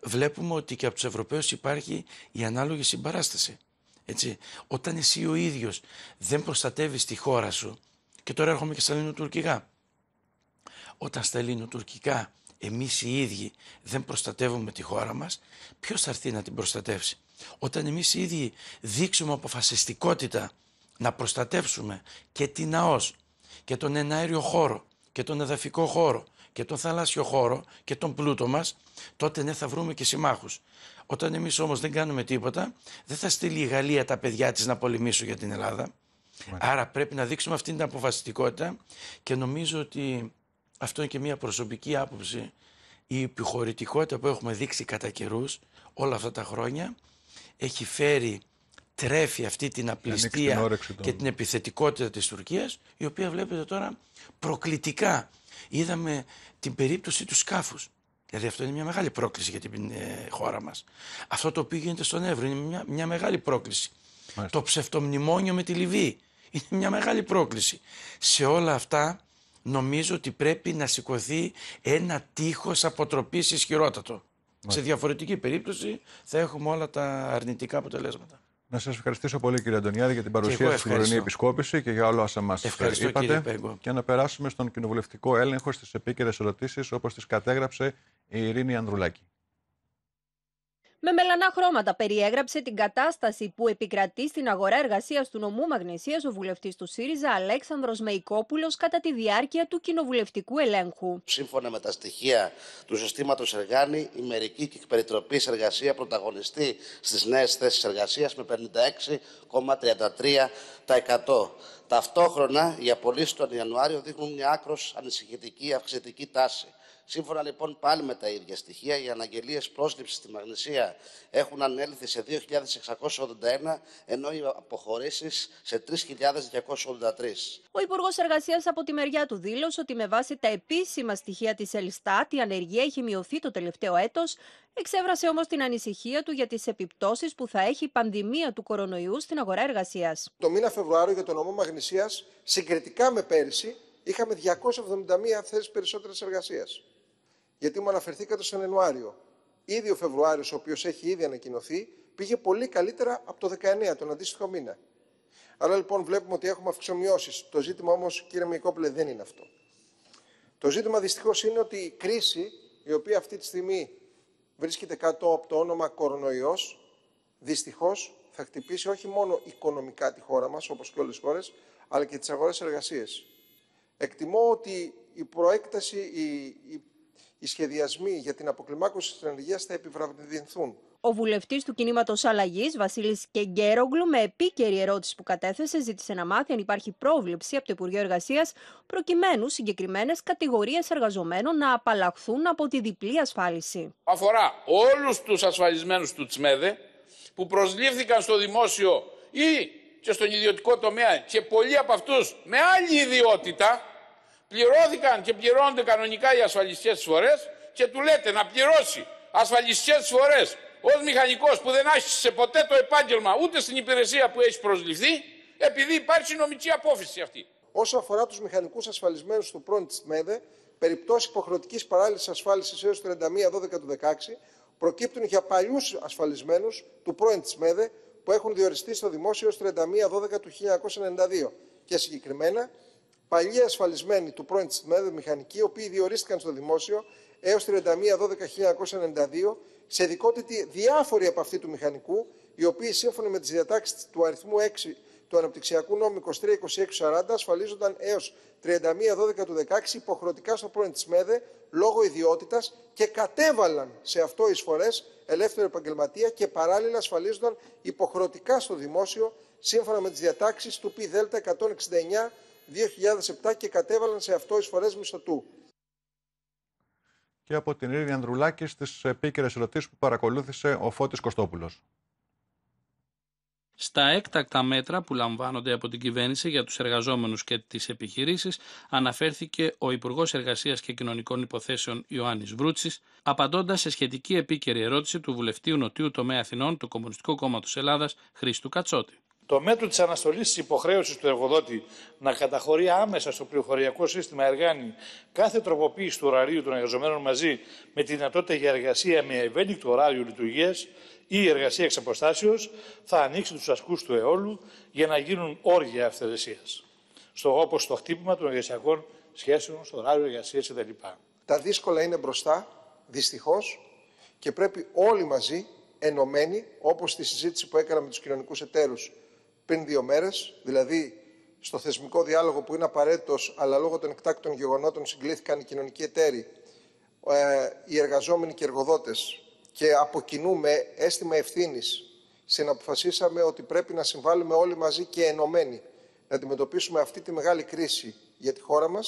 βλέπουμε ότι και από τους Ευρωπαίους υπάρχει η ανάλογη συμπαράσταση. Έτσι. Όταν εσύ ο ίδιος δεν προστατεύεις τη χώρα σου, και τώρα έρχομαι και στα ελληνοτουρκικά. Όταν στα ελληνοτουρκικά εμείς οι ίδιοι δεν προστατεύουμε τη χώρα μας, ποιος θα έρθει να την προστατεύσει. Όταν εμείς οι ίδιοι δείξουμε αποφασιστικότητα να προστατεύσουμε και την ΑΟΣ και τον εναέριο χώρο και τον εδαφικό χώρο και τον θαλάσσιο χώρο και τον πλούτο μας, τότε ναι θα βρούμε και συμμάχους. Όταν εμείς όμως δεν κάνουμε τίποτα, δεν θα στείλει η Γαλλία τα παιδιά της να πολεμήσουν για την Ελλάδα. Άρα πρέπει να δείξουμε αυτή την αποφασιστικότητα και νομίζω ότι αυτό είναι και μια προσωπική άποψη. Η επιχωρητικότητα που έχουμε δείξει κατά καιρούς όλα αυτά τα χρόνια έχει φέρει τρέφει αυτή την απληστία και την επιθετικότητα της Τουρκίας, η οποία βλέπετε τώρα προκλητικά. Είδαμε την περίπτωση του σκάφους. Δηλαδή αυτό είναι μια μεγάλη πρόκληση για την ε, χώρα μας. Αυτό το οποίο γίνεται στον Εύρο είναι μια, μια μεγάλη πρόκληση. Το ψευτομνημόνιο με τη Λιβύη. Είναι μια μεγάλη πρόκληση. Σε όλα αυτά νομίζω ότι πρέπει να σηκωθεί ένα τείχος αποτροπής ισχυρότατο. Ναι. Σε διαφορετική περίπτωση θα έχουμε όλα τα αρνητικά αποτελέσματα. Να σας ευχαριστήσω πολύ κύριε Αντωνιάδη για την παρουσία σας στην Ευρωνή Επισκόπηση και για όλα όσα μας ευχαριστώ, είπατε. και να περάσουμε στον κοινοβουλευτικό έλεγχο στις επίκαιρες ερωτήσεις όπως τις κατέγραψε η Ειρήνη Ανδρουλάκη. Με μελανά χρώματα περιέγραψε την κατάσταση που επικρατεί στην αγορά εργασίας του νομού Μαγνησίας ο βουλευτής του ΣΥΡΙΖΑ Αλέξανδρος Μεϊκόπουλος κατά τη διάρκεια του κοινοβουλευτικού ελέγχου. Σύμφωνα με τα στοιχεία του συστήματος Εργάνη, η μερική και εκπεριτροπή εργασία πρωταγωνιστεί στις νέες θέσεις εργασίας με 56,33%. Ταυτόχρονα, οι απολύσεις τον Ιανουάριο δείχνουν μια άκρος ανησυχητική αυξητική τάση. Σύμφωνα λοιπόν πάλι με τα ίδια στοιχεία, οι αναγγελίες πρόσληψης στη Μαγνησία έχουν ανέλθει σε 2.681, ενώ οι αποχωρήσεις σε 3.283. Ο Υπουργός Εργασίας από τη μεριά του δήλωσε ότι με βάση τα επίσημα στοιχεία της Ελστάτ η ανεργία έχει μειωθεί το τελευταίο έτος, εξέβρασε όμως την ανησυχία του για τις επιπτώσεις που θα έχει η πανδημία του κορονοϊού στην αγορά εργασίας. Το μήνα Φεβρουάριο για τον νομό Μαγνησίας, συγκριτικά με πέρυσι, είχαμε 271 θέσεις περισσότερες εργασίας γιατί μου αναφερθήκατε στον Ιανουάριο. Ήδη ο Φεβρουάριος, ο οποίος έχει ήδη ανακοινωθεί, πήγε πολύ καλύτερα από το 19, τον αντίστοιχο μήνα. Άρα λοιπόν βλέπουμε ότι έχουμε αυξομοιώσεις. Το ζήτημα όμως, κύριε Μηκόπλε, δεν είναι αυτό. Το ζήτημα δυστυχώς είναι ότι η κρίση, η οποία αυτή τη στιγμή βρίσκεται κάτω από το όνομα κορονοϊός, δυστυχώς θα χτυπήσει όχι μόνο οικονομικά τη χώρα μας, όπως και όλες τις χώρες, αλλά και τις αγορές εργασία. Εκτιμώ ότι η προέκταση, η οι σχεδιασμοί για την αποκλιμάκωση της ενεργείας θα επιβραδυνθούν. Ο βουλευτής του κινήματος Αλλαγής, Βασίλης Κεγκέρογλου, με επίκαιρη ερώτηση που κατέθεσε, ζήτησε να μάθει αν υπάρχει πρόβλεψη από το Υπουργείο Εργασίας προκειμένου συγκεκριμένες κατηγορίες εργαζομένων να απαλλαχθούν από τη διπλή ασφάλιση. Αφορά όλους τους ασφαλισμένους του Τσμέδε που προσλήφθηκαν στο δημόσιο ή και στον ιδιωτικό τομέα και πολλοί από αυτούς με άλλη ιδιότητα πληρώθηκαν και πληρώνονται κανονικά οι ασφαλιστικές φορές και του λέτε να πληρώσει ασφαλιστικές φορές ως μηχανικός που δεν άσχησε ποτέ το επάγγελμα ούτε στην υπηρεσία που έχει προσληφθεί επειδή υπάρχει νομική απόφαση αυτή. Όσο αφορά τους μηχανικούς ασφαλισμένους του πρώην της ΜΕΔΕ, περιπτώσεις υποχρεωτικής παράλληλης ασφάλισης έως 31-12 του 16 προκύπτουν για παλιούς ασφαλισμένους του πρώην της ΜΕΔΕ που έχουν διοριστεί στο δημόσιο έως 31-12 του 1992 και συγκεκριμένα παλιοί ασφαλισμένοι του πρώην της μηχανική, οι οποίοι διορίστηκαν στο δημόσιο έως 31-12-1992, σε δικότητα διάφοροι από αυτή του μηχανικού, οι οποίοι σύμφωνα με τις διατάξεις του αριθμού 6 του αναπτυξιακού νόμου 23-26-40 ασφαλίζονταν έως 31-12 του 16 υποχρεωτικά στο πρώην της ΜΕΔΕ λόγω ιδιότητας και κατέβαλαν σε αυτό εισφορές ελεύθερη επαγγελματία και παράλληλα ασφαλίζονταν υποχρεωτικά στο δημόσιο σύμφωνα με τις διατάξεις του ΠΔ 169 2007 και κατέβαλαν σε αυτό εισφορές μισθωτού. Και από την Ειρήνη Ανδρουλάκη στις επίκαιρες ερωτήσεις που παρακολούθησε ο Φώτης Κωστόπουλος. Στα έκτακτα μέτρα που λαμβάνονται από την κυβέρνηση για τους εργαζόμενους και τις επιχειρήσεις αναφέρθηκε ο Υπουργός Εργασίας και Κοινωνικών Υποθέσεων Ιωάννης Βρούτσης απαντώντας σε σχετική επίκαιρη ερώτηση του βουλευτή Νοτιού Τομέα Αθηνών του Κομμουνιστικού Κόμματος Ελλάδας Χρήστου Κατσότη. Το μέτρο της αναστολής της υποχρέωσης του εργοδότη να καταχωρεί άμεσα στο πληροφοριακό σύστημα εργάνη κάθε τροποποίηση του ωραρίου των εργαζομένων μαζί με τη δυνατότητα για εργασία με ευέλικτο ωράριο λειτουργίας ή εργασία εξ θα ανοίξει τους ασκούς του αιώλου για να γίνουν όργια αυθαιρεσίας. Στο όπως το χτύπημα των εργασιακών σχέσεων, στο ωράριο εργασίας κτλ. Τα δύσκολα είναι μπροστά, δυστυχώς, και πρέπει όλοι μαζί, ενωμένοι, όπως στη συζήτηση που έκανα με τους κοινωνικούς εταίρους πριν δύο μέρες, δηλαδή στο θεσμικό διάλογο που είναι απαραίτητος, αλλά λόγω των εκτάκτων γεγονότων συγκλήθηκαν οι κοινωνικοί εταίροι, ε, οι εργαζόμενοι και οι εργοδότες και από κοινού με αίσθημα ευθύνης συναποφασίσαμε ότι πρέπει να συμβάλλουμε όλοι μαζί και ενωμένοι να αντιμετωπίσουμε αυτή τη μεγάλη κρίση για τη χώρα μας,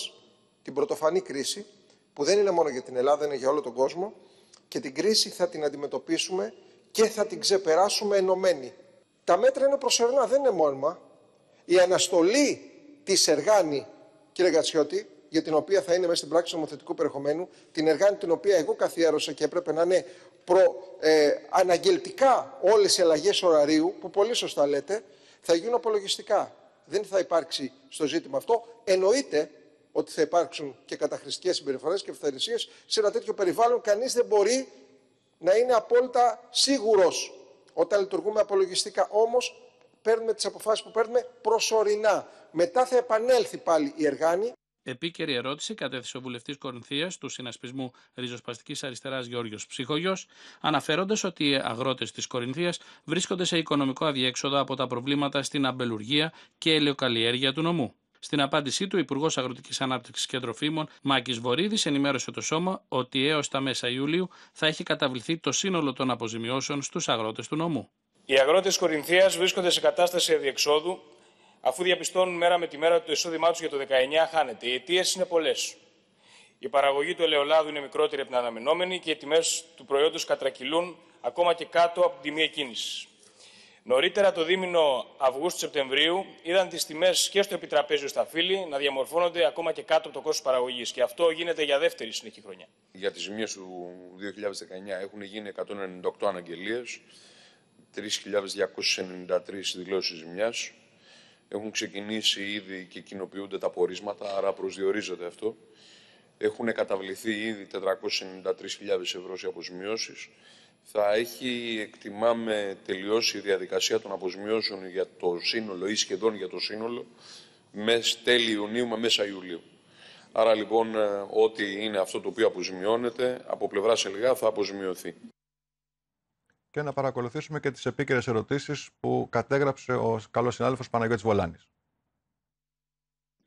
την πρωτοφανή κρίση, που δεν είναι μόνο για την Ελλάδα, είναι για όλο τον κόσμο. Και την κρίση θα την αντιμετωπίσουμε και θα την ξεπεράσουμε ενωμένοι τα μέτρα είναι προσωρινά, δεν είναι μόνιμα. Η αναστολή της Εργάνη, κύριε Γατσιώτη, για την οποία θα είναι μέσα στην πράξη νομοθετικού περιεχομένου, την Εργάνη την οποία εγώ καθιέρωσα και έπρεπε να είναι προ, ε, αναγγελτικά όλες οι αλλαγές ωραρίου, που πολύ σωστά λέτε, θα γίνουν απολογιστικά. Δεν θα υπάρξει στο ζήτημα αυτό. Εννοείται ότι θα υπάρξουν και καταχρηστικές συμπεριφορές και ευθερησίε Σε ένα τέτοιο περιβάλλον, κανείς δεν μπορεί να είναι απόλυτα σίγουρος όταν λειτουργούμε απολογιστικά όμως, παίρνουμε τις αποφάσεις που παίρνουμε προσωρινά. Μετά θα επανέλθει πάλι η εργάνη. Επίκαιρη ερώτηση κατέθεσε ο βουλευτής Κορυνθία του Συνασπισμού Ριζοσπαστικής Αριστεράς Γεώργιος Ψυχογειό, αναφέροντας ότι οι αγρότες της Κορυνθία βρίσκονται σε οικονομικό αδιέξοδο από τα προβλήματα στην αμπελουργία και ελαιοκαλλιέργεια του νομού. Στην απάντησή του, ο Υπουργός Αγροτικής Ανάπτυξης και Τροφίμων, Μάκης Βορύδης, ενημέρωσε το Σώμα ότι έως τα μέσα Ιουλίου θα έχει καταβληθεί το σύνολο των αποζημιώσεων στους αγρότες του νομού. Οι αγρότες Κορινθίας βρίσκονται σε κατάσταση αδιεξόδου, αφού διαπιστώνουν μέρα με τη μέρα ότι το εισόδημά τους για το 19 χάνεται. Οι αιτίες είναι πολλές. Η παραγωγή του ελαιολάδου είναι μικρότερη από την αναμενόμενη και οι τιμές του προϊόντος κατρακυλούν ακόμα και κάτω από την τιμή εκκίνηση. Νωρίτερα το δίμηνο Αυγούστου-Σεπτεμβρίου είδαν τις τιμές και στο επιτραπέζιο στα φύλλη να διαμορφώνονται ακόμα και κάτω από το κόστος παραγωγής. Και αυτό γίνεται για δεύτερη συνεχή χρονιά. Για τις ζημίες του 2019 έχουν γίνει 198 αναγγελίες, 3.293 δηλώσεις ζημιάς. Έχουν ξεκινήσει ήδη και κοινοποιούνται τα πορίσματα, άρα προσδιορίζεται αυτό. Έχουν καταβληθεί ήδη 493.000 ευρώ σε αποζημιώσεις θα έχει, εκτιμάμε, τελειώσει η διαδικασία των αποζημιώσεων για το σύνολο ή σχεδόν για το σύνολο με τέλη Ιουνίου με μέσα Ιουλίου. Άρα λοιπόν ε, ό,τι είναι αυτό το οποίο αποζημιώνεται από πλευρά ΕΛΓΑ θα αποζημιωθεί. Και να παρακολουθήσουμε και τις επίκαιρες ερωτήσεις που κατέγραψε ο καλός συνάδελφος Παναγιώτης Βολάνης.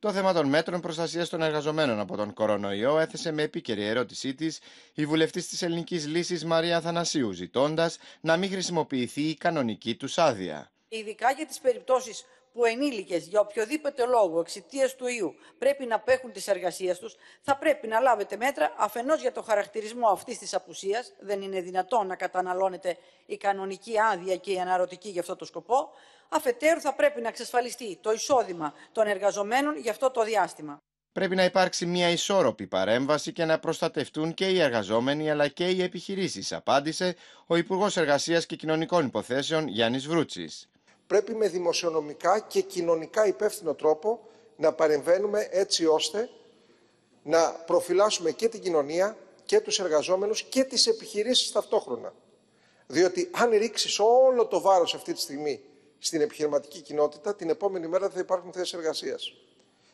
Το θέμα των μέτρων προστασίας των εργαζομένων από τον κορονοϊό έθεσε με επίκαιρη ερώτησή της η βουλευτής της Ελληνικής Λύσης Μαρία Θανασίου, ζητώντας να μην χρησιμοποιηθεί η κανονική τους άδεια. Ειδικά για τις περιπτώσεις που ενήλικες για οποιοδήποτε λόγο εξαιτίας του ιού πρέπει να απέχουν της εργασίας τους, θα πρέπει να λάβετε μέτρα αφενός για το χαρακτηρισμό αυτής της απουσίας, δεν είναι δυνατόν να καταναλώνεται η κανονική άδεια και η αναρωτική για αυτό το σκοπό, αφετέρου θα πρέπει να εξασφαλιστεί το εισόδημα των εργαζομένων για αυτό το διάστημα. Πρέπει να υπάρξει μια ισόρροπη παρέμβαση και να προστατευτούν και οι εργαζόμενοι αλλά και οι επιχειρήσεις, απάντησε ο Υπουργός Εργασίας και Κοινωνικών Υποθέσεων Γιάννης Βρούτσης πρέπει με δημοσιονομικά και κοινωνικά υπεύθυνο τρόπο να παρεμβαίνουμε έτσι ώστε να προφυλάσσουμε και την κοινωνία και τους εργαζόμενους και τις επιχειρήσεις ταυτόχρονα. Διότι αν ρίξεις όλο το βάρος αυτή τη στιγμή στην επιχειρηματική κοινότητα, την επόμενη μέρα δεν θα υπάρχουν θέσεις εργασίας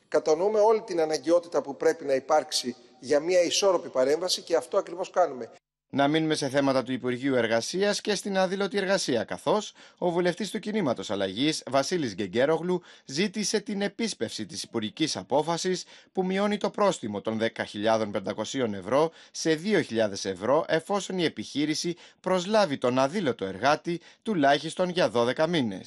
Κατανοούμε όλη την αναγκαιότητα που πρέπει να υπάρξει για μια ισόρροπη παρέμβαση και αυτό ακριβώς κάνουμε. Να μείνουμε σε θέματα του Υπουργείου Εργασίας και στην αδήλωτη εργασία, καθώς ο βουλευτής του κινήματος αλλαγής, Βασίλης Γκεγκέρογλου, ζήτησε την επίσπευση της υπουργικής απόφασης που μειώνει το πρόστιμο των 10.500 ευρώ σε 2.000 ευρώ εφόσον η επιχείρηση προσλάβει τον αδήλωτο εργάτη τουλάχιστον για 12 μήνε.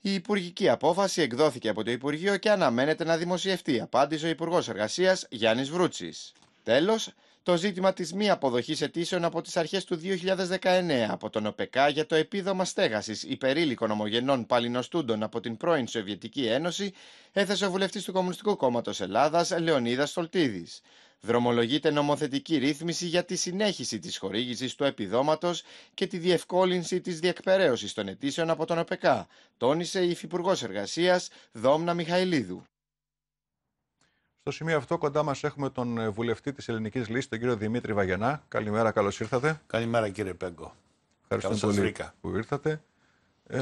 Η υπουργική απόφαση εκδόθηκε από το Υπουργείο και αναμένεται να δημοσιευτεί, απάντησε ο Υπουργός Εργασίας Γιάννης Βρούτσης. Τέλος, το ζήτημα της μη αποδοχής αιτήσεων από τις αρχές του 2019 από τον ΟΠΕΚΑ για το επίδομα στέγασης υπερήλικων ομογενών παλινοστούντων από την πρώην Σοβιετική Ένωση έθεσε ο βουλευτής του Κομμουνιστικού Κόμματος Ελλάδας Λεωνίδας Στολτίδης. Δρομολογείται νομοθετική ρύθμιση για τη συνέχιση της χορήγησης του επιδόματος και τη διευκόλυνση της διεκπαιρέωσης των αιτήσεων από τον ΟΠΕΚΑ, τόνισε η Υφυπουργός Εργασίας Δόμνα Μιχαηλίδου. Στο σημείο αυτό κοντά μας έχουμε τον ε, βουλευτή της Ελληνικής Λύσης, τον κύριο Δημήτρη Βαγενά. Καλημέρα, καλώς ήρθατε. Καλημέρα κύριε Πέγκο. Ευχαριστώ καλώς πολύ που ήρθατε. Ε,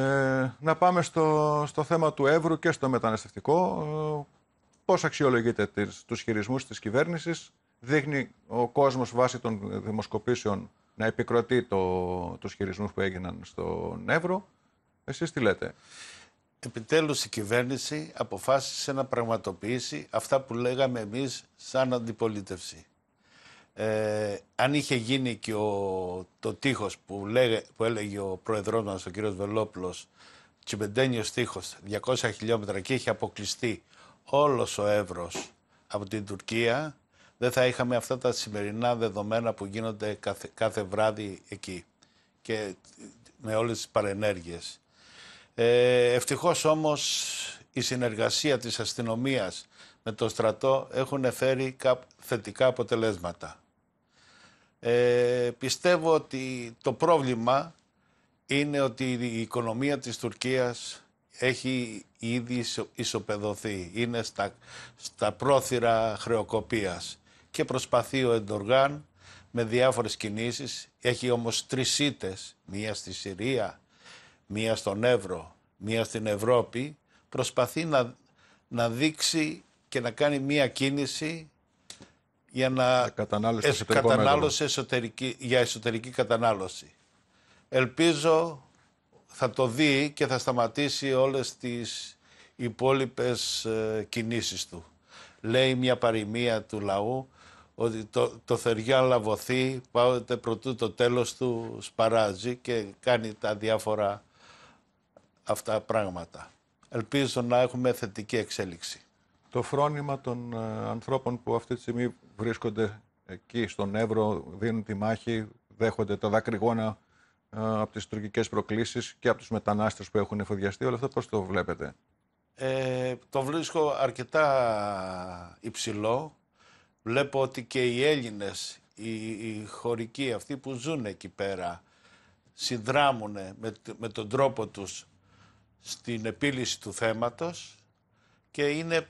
να πάμε στο, στο θέμα του Εύρου και στο μεταναστευτικό. Ε, πώς αξιολογείτε τις, τους χειρισμούς της κυβέρνησης. Δείχνει ο κόσμος βάσει των δημοσκοπήσεων να επικροτεί το, τους χειρισμούς που έγιναν στον Εύρο. Εσείς τι λέτε επιτέλους η κυβέρνηση αποφάσισε να πραγματοποιήσει αυτά που λέγαμε εμείς σαν αντιπολίτευση. Ε, αν είχε γίνει και ο, το τείχος που, λέγε, που έλεγε ο πρόεδρός μας, ο κύριος Βελόπουλος, τσιμπεντένιος τείχος, 200 χιλιόμετρα και είχε αποκλειστεί όλος ο Εύρος από την Τουρκία, δεν θα είχαμε αυτά τα σημερινά δεδομένα που γίνονται κάθε, κάθε βράδυ εκεί και με όλες τις παρενέργειες. Ε, ευτυχώς όμως η συνεργασία της αστυνομίας με το στρατό έχουν φέρει θετικά αποτελέσματα. Ε, πιστεύω ότι το πρόβλημα είναι ότι η οικονομία της Τουρκίας έχει ήδη ισοπεδωθεί. Είναι στα, στα πρόθυρα χρεοκοπίας και προσπαθεί ο Εντοργάν με διάφορες κινήσεις. Έχει όμως τρεις ήτες, μία στη Συρία, μία στον Εύρο, μία στην Ευρώπη, προσπαθεί να, να δείξει και να κάνει μία κίνηση για να κατανάλωση, κατανάλωση εσωτερική, για εσωτερική κατανάλωση. Ελπίζω θα το δει και θα σταματήσει όλες τις υπόλοιπες ε, κινήσεις του. Λέει μια παροιμία του λαού ότι το, το θεριά λαβωθεί, πάωτε προτού το τέλος του σπαράζει και κάνει τα διάφορα αυτά τα πράγματα. Ελπίζω να έχουμε θετική εξέλιξη. Το φρόνημα των ε, ανθρώπων που αυτή τη στιγμή βρίσκονται εκεί στον Εύρο, δίνουν τη μάχη, δέχονται τα δακρυγόνα ε, από τις τουρκικές προκλήσεις και από τους μετανάστες που έχουν εφοδιαστεί. όλα αυτά πώς το βλέπετε. Ε, το βρίσκω αρκετά υψηλό. Βλέπω ότι και οι Έλληνες, οι, χωρικοί αυτοί που ζουν εκεί πέρα, συνδράμουν με, με τον τρόπο τους στην επίλυση του θέματος και είναι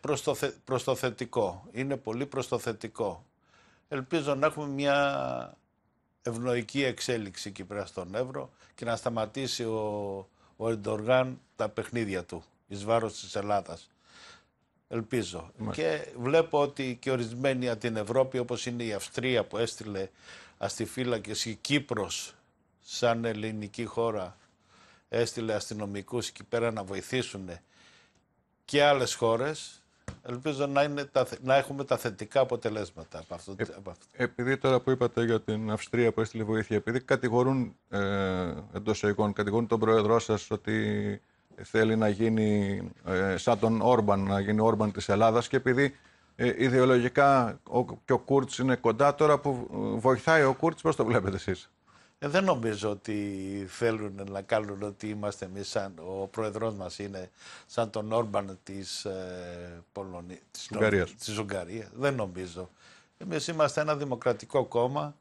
προστοθετικό. Είναι πολύ προστοθετικό. Ελπίζω να έχουμε μια ευνοϊκή εξέλιξη εκεί στον Εύρο και να σταματήσει ο, ο Εντοργάν τα παιχνίδια του εις βάρος της Ελλάδας. Ελπίζω. Και βλέπω ότι και ορισμένοι από την Ευρώπη όπως είναι η Αυστρία που έστειλε αστιφύλακες η Κύπρος σαν ελληνική χώρα έστειλε αστυνομικούς εκεί πέρα να βοηθήσουν και άλλες χώρες. Ελπίζω να, είναι να έχουμε τα θετικά αποτελέσματα από αυτό. Ε, αυτό. Επειδή τώρα που είπατε για την Αυστρία που έστειλε βοήθεια, επειδή κατηγορούν ε, εντός κατηγορούν τον πρόεδρό σας ότι θέλει να γίνει ε, σαν τον Όρμπαν, να γίνει Όρμπαν της Ελλάδας και επειδή ε, ιδεολογικά και ο Κούρτς είναι κοντά τώρα που ε, βοηθάει ο Κούρτς, πώς το βλέπετε εσείς. Ε, δεν νομίζω ότι θέλουν να κάνουν ότι είμαστε εμείς σαν, ο πρόεδρός μας είναι σαν τον Όρμπαν της, ε, της, Δεν νομίζω. Εμείς είμαστε ένα δημοκρατικό κόμμα,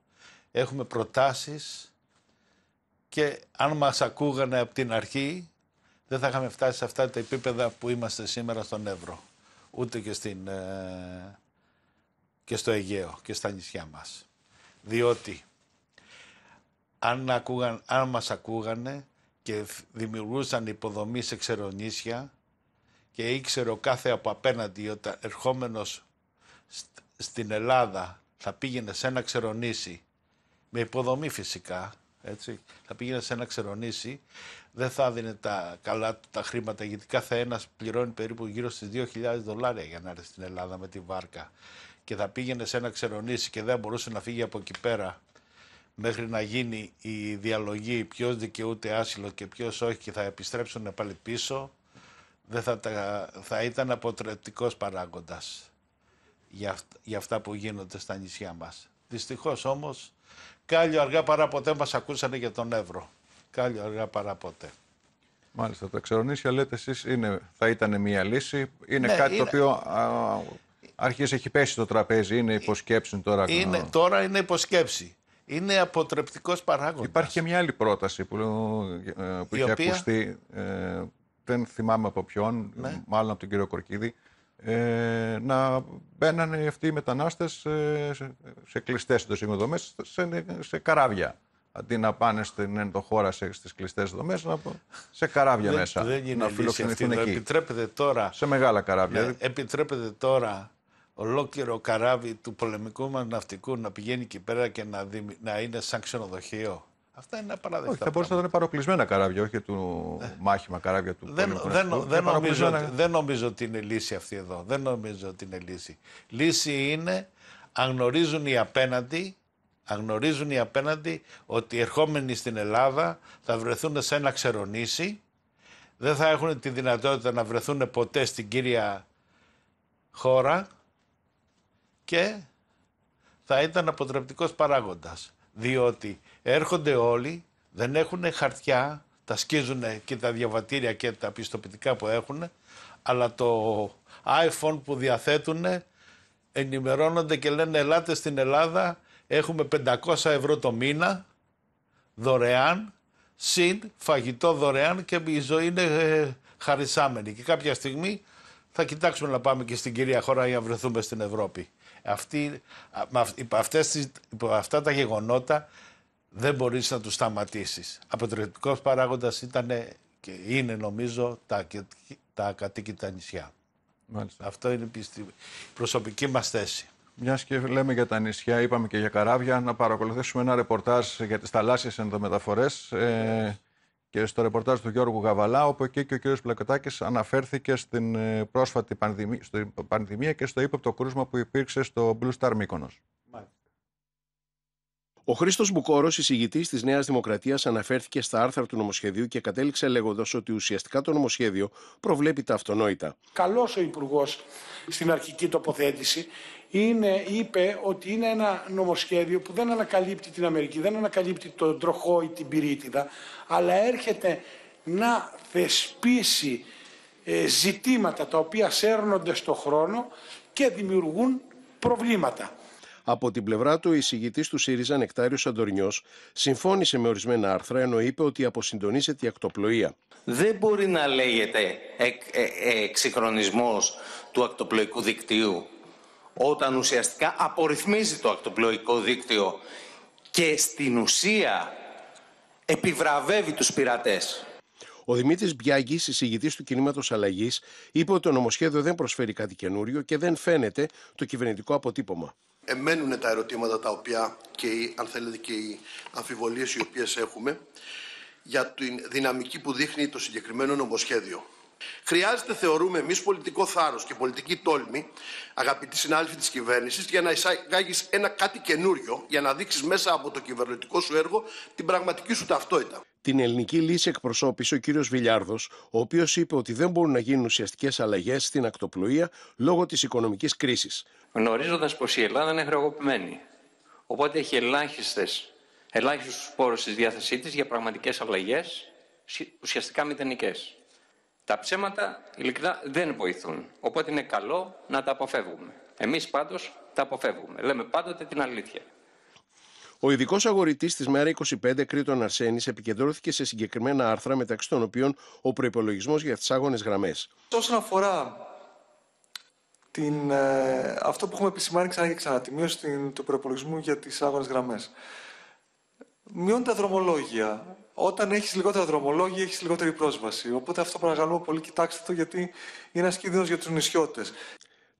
έχουμε προτάσεις και αν μας ακούγανε από την αρχή δεν θα είχαμε φτάσει σε αυτά τα επίπεδα που είμαστε σήμερα στον Εύρο, ούτε και, στην, ε, και στο Αιγαίο και στα νησιά μας. Διότι αν, ακούγαν, αν μας ακούγανε και δημιουργούσαν υποδομής σε ξερονήσια και ήξερε ο κάθε από απέναντι ότι ερχόμενος στην Ελλάδα θα πήγαινε σε ένα ξερονήσι με υποδομή φυσικά, έτσι, θα πήγαινε σε ένα ξερονήσι, δεν θα δίνει τα καλά τα χρήματα γιατί κάθε ένας πληρώνει περίπου γύρω στις 2.000 δολάρια για να έρθει στην Ελλάδα με τη βάρκα και θα πήγαινε σε ένα ξερονήσι και δεν μπορούσε να φύγει από εκεί πέρα μέχρι να γίνει η διαλογή ποιος δικαιούται άσυλο και ποιος όχι και θα επιστρέψουν πάλι πίσω δεν θα, θα ήταν αποτρεπτικός παράγοντας για, για αυτά που γίνονται στα νησιά μας. Δυστυχώς όμως κάλλιο αργά παρά ποτέ μας ακούσανε για τον Εύρο. Κάλλιο αργά παρά ποτέ. Μάλιστα, τα ξερονίσια λέτε εσείς είναι, θα ήταν μια λύση. Είναι ναι, κάτι το οποίο αρχίζει, έχει πέσει το τραπέζι, είναι ε, υποσκέψη τώρα. Είναι, τώρα είναι υποσκέψη είναι αποτρεπτικός παράγοντας. Υπάρχει και μια άλλη πρόταση που, ε, που είχε οποία... ακουστεί, ε, δεν θυμάμαι από ποιον, ναι. μάλλον από τον κύριο Κορκίδη, ε, να μπαίνανε αυτοί οι μετανάστες ε, σε, σε κλειστές δομές, σε, σε καράβια αντί να πάνε στην ενδοχώρα στις κλειστές δομές, να, σε καράβια μέσα. Δεν είναι να φιλοξενηθούν εκεί. Επιτρέπεται τώρα, σε μεγάλα καράβια. Ναι, επιτρέπεται τώρα ολόκληρο καράβι του πολεμικού μας ναυτικού να πηγαίνει εκεί πέρα και να, να είναι σαν ξενοδοχείο. Αυτά είναι απαραδεκτά. Όχι, θα μπορούσαν να ήταν παροπλισμένα καράβια, όχι του ε. μάχημα καράβια του δεν, πολεμικού δεν, Δεν, νομίζω, ότι, δεν νομίζω ότι είναι λύση αυτή εδώ. Δεν νομίζω ότι είναι λύση. Λύση είναι αν γνωρίζουν οι απέναντι αν οι απέναντι ότι οι ερχόμενοι στην Ελλάδα θα βρεθούν σε ένα ξερονήσι, δεν θα έχουν τη δυνατότητα να βρεθούν ποτέ στην κύρια χώρα και θα ήταν αποτρεπτικός παράγοντας. Διότι έρχονται όλοι, δεν έχουν χαρτιά, τα σκίζουν και τα διαβατήρια και τα πιστοποιητικά που έχουν, αλλά το iPhone που διαθέτουν ενημερώνονται και λένε ελάτε στην Ελλάδα, έχουμε 500 ευρώ το μήνα, δωρεάν, συν φαγητό δωρεάν και η ζωή είναι ε, χαρισάμενη. Και κάποια στιγμή θα κοιτάξουμε να πάμε και στην κυρία χώρα για να βρεθούμε στην Ευρώπη αυτές, αυτά τα γεγονότα δεν μπορείς να τους σταματήσεις. Αποτρεπτικός παράγοντας ήταν και είναι νομίζω τα, τα κατοίκητα νησιά. Αυτό είναι η προσωπική μας θέση. Μιας και λέμε για τα νησιά, είπαμε και για καράβια, να παρακολουθήσουμε ένα ρεπορτάζ για τις θαλάσσιες ενδομεταφορές. Ε, και στο ρεπορτάζ του Γιώργου Γαβαλά, όπου εκεί και ο κ. Πλακοτάκη αναφέρθηκε στην ε, πρόσφατη πανδημία, και στο ύποπτο κρούσμα που υπήρξε στο Blue Star Mykonos. Ο Χρήστος Μπουκόρος, εισηγητής της Νέας Δημοκρατίας, αναφέρθηκε στα άρθρα του νομοσχεδίου και κατέληξε λέγοντας ότι ουσιαστικά το νομοσχέδιο προβλέπει τα αυτονόητα. Καλός ο Υπουργός στην αρχική τοποθέτηση είναι, είπε ότι είναι ένα νομοσχέδιο που δεν ανακαλύπτει την Αμερική, δεν ανακαλύπτει τον τροχό ή την πυρίτιδα, αλλά έρχεται να θεσπίσει ε, ζητήματα τα οποία σέρνονται στο χρόνο και δημιουργούν προβλήματα. Από την πλευρά του, ο εισηγητής του ΣΥΡΙΖΑ, Νεκτάριος Σαντορνιό, συμφώνησε με ορισμένα άρθρα ενώ είπε ότι αποσυντονίζεται η ακτοπλοεία. Δεν μπορεί να λέγεται ε, ε, εξυγχρονισμός του ακτοπλοϊκού δικτύου όταν ουσιαστικά απορριθμίζει το ακτοπλοϊκό δίκτυο και στην ουσία επιβραβεύει τους πειρατές. Ο Δημήτρης Μπιάγκης, εισηγητής του κινήματος Αλλαγής, είπε ότι το νομοσχέδιο δεν προσφέρει κάτι καινούριο και δεν φαίνεται το κυβερνητικό αποτύπωμα. Εμένουν τα ερωτήματα τα οποία και οι, αν θέλετε, και οι αμφιβολίες οι οποίες έχουμε για την δυναμική που δείχνει το συγκεκριμένο νομοσχέδιο. Χρειάζεται, θεωρούμε εμείς, πολιτικό θάρρος και πολιτική τόλμη, αγαπητοί συνάδελφοι της κυβέρνησης, για να εισάγει ένα κάτι καινούριο, για να δείξεις μέσα από το κυβερνητικό σου έργο την πραγματική σου ταυτότητα. Την ελληνική λύση εκπροσώπησε ο κύριος Βιλιάρδος, ο οποίος είπε ότι δεν μπορούν να γίνουν ουσιαστικές αλλαγές στην ακτοπλοεία λόγω της οικονομικής κρίσης. Γνωρίζοντας πως η Ελλάδα είναι χρεοκοπημένη, οπότε έχει ελάχιστους πόρους στη διάθεσή της για πραγματικές αλλαγές, ουσιαστικά μηδενικές. Τα ψέματα ειλικρινά δεν βοηθούν, οπότε είναι καλό να τα αποφεύγουμε. Εμείς πάντως τα αποφεύγουμε. Λέμε πάντοτε την αλήθεια. Ο ειδικός αγορητής της Μέρα 25, Κρήτον Αρσένης, επικεντρώθηκε σε συγκεκριμένα άρθρα, μεταξύ των οποίων ο προπολογισμό για τι άγονε γραμμέ. Όσον αφορά την, ε, αυτό που έχουμε επισημάνει ξανά και ξανά, τη μείωση του προπολογισμού για τις άγονε γραμμές. Μειώνουν τα δρομολόγια όταν έχεις λιγότερα δρομολόγια, έχεις λιγότερη πρόσβαση. Οπότε αυτό παρακαλώ πολύ, κοιτάξτε το, γιατί είναι ένας κίνδυνος για τους νησιώτες.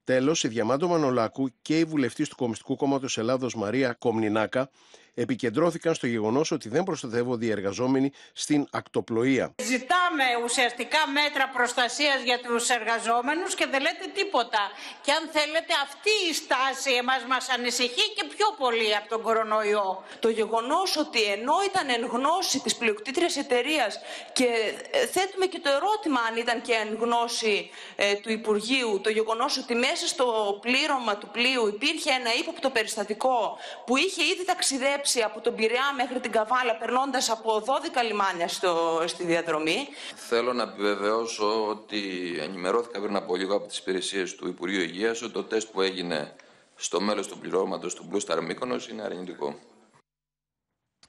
Τέλος, η Διαμάντο Μανολάκου και η βουλευτής του Κομμουνιστικού Κόμματος Ελλάδος Μαρία Κομνινάκα επικεντρώθηκαν στο γεγονός ότι δεν προστατεύονται οι εργαζόμενοι στην ακτοπλοεία. Ζητάμε ουσιαστικά μέτρα προστασίας για τους εργαζόμενους και δεν λέτε τίποτα. Και αν θέλετε, αυτή η στάση εμάς μας ανησυχεί και πιο πολύ από τον κορονοϊό. Το γεγονός ότι ενώ ήταν εν γνώση της πλειοκτήτριας εταιρείας και ε, θέτουμε και το ερώτημα αν ήταν και εν γνώση ε, του Υπουργείου, το γεγονός ότι μέσα στο πλήρωμα του πλοίου υπήρχε ένα ύποπτο περιστατικό που είχε ήδη ταξιδέψει από τον Πειραιά μέχρι την Καβάλα, περνώντας από 12 λιμάνια στο, στη διαδρομή. Θέλω να επιβεβαιώσω ότι ενημερώθηκα πριν από λίγο από τις υπηρεσίες του Υπουργείου Υγείας ότι το τεστ που έγινε στο μέλος του πληρώματος του Blue Star είναι αρνητικό.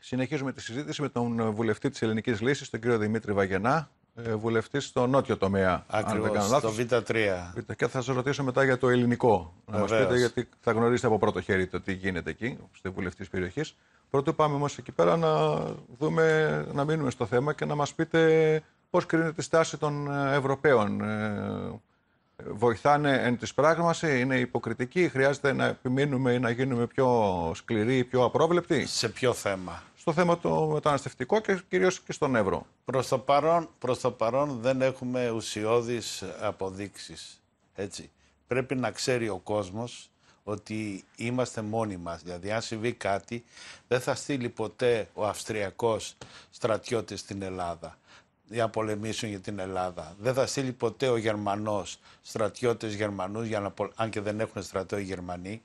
Συνεχίζουμε τη συζήτηση με τον βουλευτή της Ελληνικής Λύσης, τον κύριο Δημήτρη Βαγενά. Ε, βουλευτής στο νότιο τομέα. Ακριβώ, στο Β3. Και θα σα ρωτήσω μετά για το ελληνικό. Να μας πείτε, γιατί θα γνωρίσετε από πρώτο χέρι το τι γίνεται εκεί, στη βουλευτής περιοχής. Πρώτο πάμε όμως εκεί πέρα να δούμε, να μείνουμε στο θέμα και να μας πείτε πώς κρίνεται τη στάση των ε, Ευρωπαίων. Ε, βοηθάνε εν της πράγμαση, είναι υποκριτική, χρειάζεται να επιμείνουμε ή να γίνουμε πιο σκληροί, ή πιο απρόβλεπτοι. Σε ποιο θέμα στο θέμα το μεταναστευτικό και κυρίως και στον ευρώ. Προς το παρόν, το παρόν δεν έχουμε ουσιώδεις αποδείξεις. Έτσι. Πρέπει να ξέρει ο κόσμος ότι είμαστε μόνοι μας. Δηλαδή αν συμβεί κάτι δεν θα στείλει ποτέ ο Αυστριακός στρατιώτης στην Ελλάδα για να πολεμήσουν για την Ελλάδα. Δεν θα στείλει ποτέ ο Γερμανός στρατιώτες Γερμανούς, για να, αν και δεν έχουν στρατό οι Γερμανοί,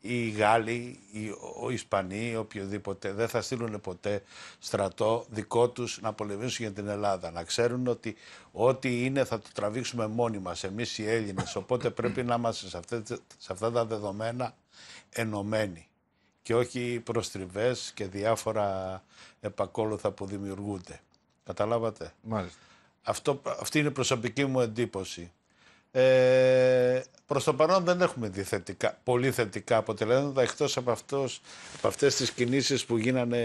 οι Γάλλοι, οι, ο Ισπανοί, οποιοδήποτε, δεν θα στείλουν ποτέ στρατό δικό τους να πολεμήσουν για την Ελλάδα. Να ξέρουν ότι ό,τι είναι θα το τραβήξουμε μόνοι μας, εμείς οι Έλληνες. Οπότε πρέπει να είμαστε σε, αυτές, σε αυτά τα δεδομένα ενωμένοι και όχι προστριβές και διάφορα επακόλουθα που δημιουργούνται. Καταλάβατε. Μάλιστα. Αυτό, αυτή είναι η προσωπική μου εντύπωση. Ε, Προς το παρόν δεν έχουμε δει θετικά, πολύ θετικά αποτελέσματα εκτός από, αυτός, από αυτές τις κινήσεις που γίνανε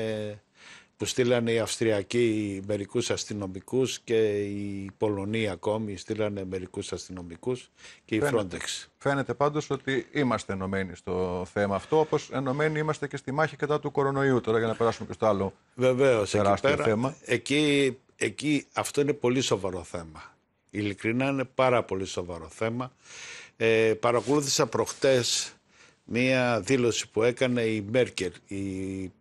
που στείλανε οι Αυστριακοί μερικούς αστυνομικούς και οι Πολωνοί ακόμη στείλανε μερικούς αστυνομικούς και η Frontex. Φαίνεται πάντως ότι είμαστε ενωμένοι στο θέμα αυτό, όπως ενωμένοι είμαστε και στη μάχη κατά του κορονοϊού. Τώρα για να περάσουμε και στο άλλο Βεβαίως, τεράστιο εκεί πέρα, θέμα. Εκεί, εκεί αυτό είναι πολύ σοβαρό θέμα. Ειλικρινά είναι πάρα πολύ σοβαρό θέμα. Ε, παρακολούθησα προχτές μία δήλωση που έκανε η Μέρκερ, η, η,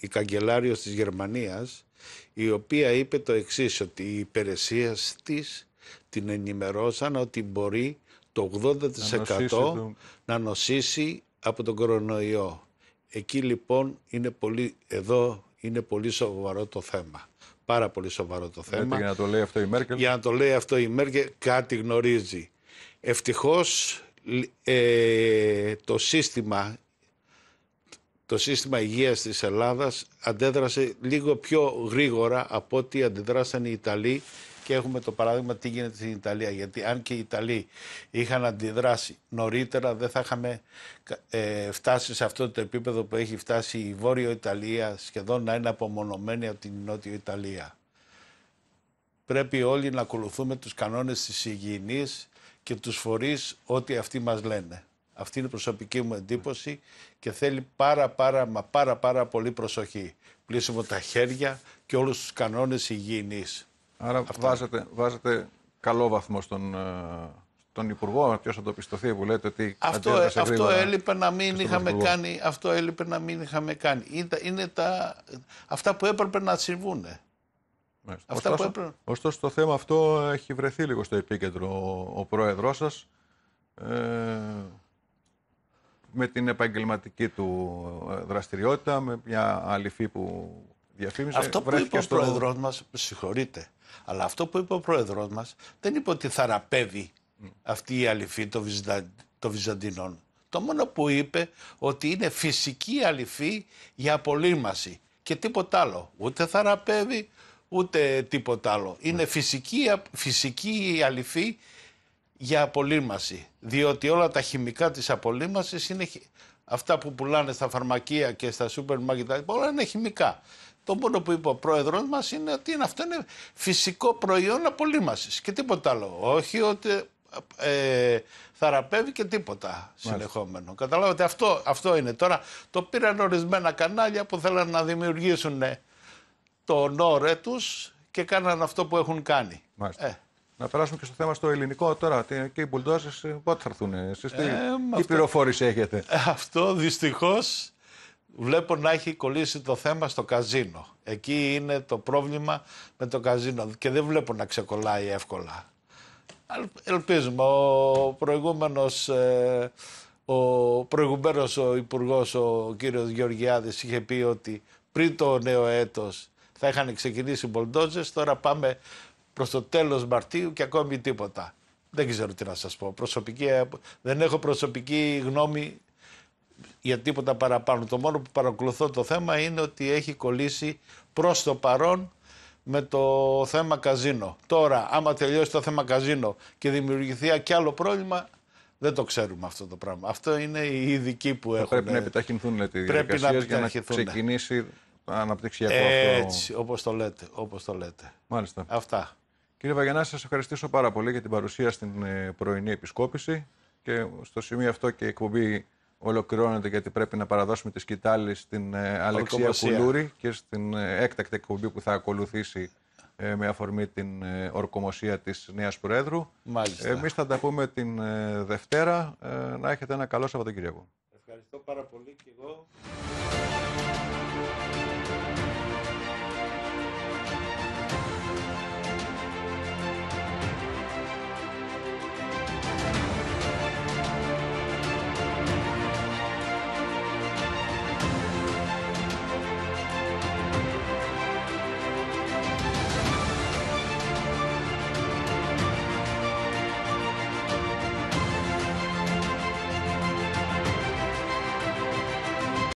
η καγκελάριος της Γερμανίας, η οποία είπε το εξής, ότι η υπηρεσία της την ενημερώσαν ότι μπορεί το 80% να νοσήσει, να νοσήσει από τον κορονοϊό. Εκεί λοιπόν είναι πολύ, εδώ είναι πολύ σοβαρό το θέμα πάρα πολύ σοβαρό το ναι, θέμα. για να το λέει αυτό η Μέρκελ. Για να το λέει αυτό η Μέρκελ κάτι γνωρίζει. Ευτυχώς ε, το σύστημα το σύστημα υγείας της Ελλάδας αντέδρασε λίγο πιο γρήγορα από ό,τι αντιδράσαν οι Ιταλοί και έχουμε το παράδειγμα τι γίνεται στην Ιταλία. Γιατί αν και οι Ιταλοί είχαν αντιδράσει νωρίτερα, δεν θα είχαμε ε, φτάσει σε αυτό το επίπεδο που έχει φτάσει η Βόρειο Ιταλία, σχεδόν να είναι απομονωμένη από την Νότιο Ιταλία. Πρέπει όλοι να ακολουθούμε τους κανόνες της υγιεινής και τους φορείς ό,τι αυτοί μας λένε. Αυτή είναι η προσωπική μου εντύπωση και θέλει πάρα πάρα μα πάρα πάρα πολύ προσοχή. Πλήσιμο τα χέρια και όλους τους κανόνες υγιεινής. Άρα βάζετε, βάζετε καλό βαθμό στον, ε, τον Υπουργό, ποιο θα το πιστωθεί που λέτε ότι. Αυτό, ε, αυτό έλειπε να μην είχαμε κάνει. Αυτό έλειπε να μην είχαμε κάνει. Είναι, είναι τα, αυτά που έπρεπε να συμβούν. ωστόσο, ωστόσο το θέμα αυτό έχει βρεθεί λίγο στο επίκεντρο ο, ο πρόεδρός ε, με την επαγγελματική του ε, δραστηριότητα, με μια αληφή που διαφήμισε. Αυτό που είπε ο στο... πρόεδρός μας, συγχωρείτε, αλλά αυτό που είπε ο πρόεδρό μας δεν είπε ότι θαραπεύει αυτή η αληφή των το Βυζαντινών. Το μόνο που είπε ότι είναι φυσική αληφή για απολύμαση και τίποτα άλλο. Ούτε θαραπεύει, ούτε τίποτα άλλο. Είναι ναι. φυσική, φυσική αληφή για απολύμαση. Διότι όλα τα χημικά της απολύμασης είναι αυτά που πουλάνε στα φαρμακεία και στα σούπερ μάρκετ, όλα είναι χημικά. Το μόνο που είπε ο πρόεδρος μας είναι ότι είναι, αυτό είναι φυσικό προϊόν απολύμασης και τίποτα άλλο. Όχι ότι ε, θεραπεύει και τίποτα Μάλιστα. συνεχόμενο. Καταλάβατε, αυτό, αυτό είναι. Τώρα το πήραν ορισμένα κανάλια που θέλαν να δημιουργήσουν το νόρε τους και κάναν αυτό που έχουν κάνει. Ε. Να περάσουμε και στο θέμα στο ελληνικό τώρα. Και οι μπουλντόζες ε, πότε θα έρθουν, εσείς τι, ε, πληροφόρηση έχετε. Ε, αυτό δυστυχώς βλέπω να έχει κολλήσει το θέμα στο καζίνο. Εκεί είναι το πρόβλημα με το καζίνο και δεν βλέπω να ξεκολλάει εύκολα. Ελπίζουμε. Ο προηγούμενος, ε, ο προηγουμένος ο Υπουργός, ο κύριος Γεωργιάδης, είχε πει ότι πριν το νέο έτος θα είχαν ξεκινήσει μπολντόζες, τώρα πάμε προς το τέλος Μαρτίου και ακόμη τίποτα. Δεν ξέρω τι να σας πω. Ε, δεν έχω προσωπική γνώμη για τίποτα παραπάνω. Το μόνο που παρακολουθώ το θέμα είναι ότι έχει κολλήσει προς το παρόν με το θέμα καζίνο. Τώρα, άμα τελειώσει το θέμα καζίνο και δημιουργηθεί κι άλλο πρόβλημα, δεν το ξέρουμε αυτό το πράγμα. Αυτό είναι οι ειδικοί που έχουν. Πρέπει να ε, επιταχυνθούν οι διαδικασίες για να ξεκινήσει αναπτυξιακό αυτό. Έτσι, όπως το λέτε. Όπως το λέτε. Μάλιστα. Αυτά. Κύριε Βαγενά, σας ευχαριστήσω πάρα πολύ για την παρουσία στην ε, πρωινή επισκόπηση και στο σημείο αυτό και εκπομπή ολοκληρώνεται γιατί πρέπει να παραδώσουμε τη σκητάλη στην ε, Αλεξία Κουλούρη και στην ε, έκτακτη εκπομπή που θα ακολουθήσει ε, με αφορμή την ε, ορκομοσία της Νέας Προέδρου. Μάλιστα. Εμείς θα τα πούμε την ε, Δευτέρα. Ε, να έχετε ένα καλό Σαββατοκύριακο. Ευχαριστώ πάρα πολύ και εγώ.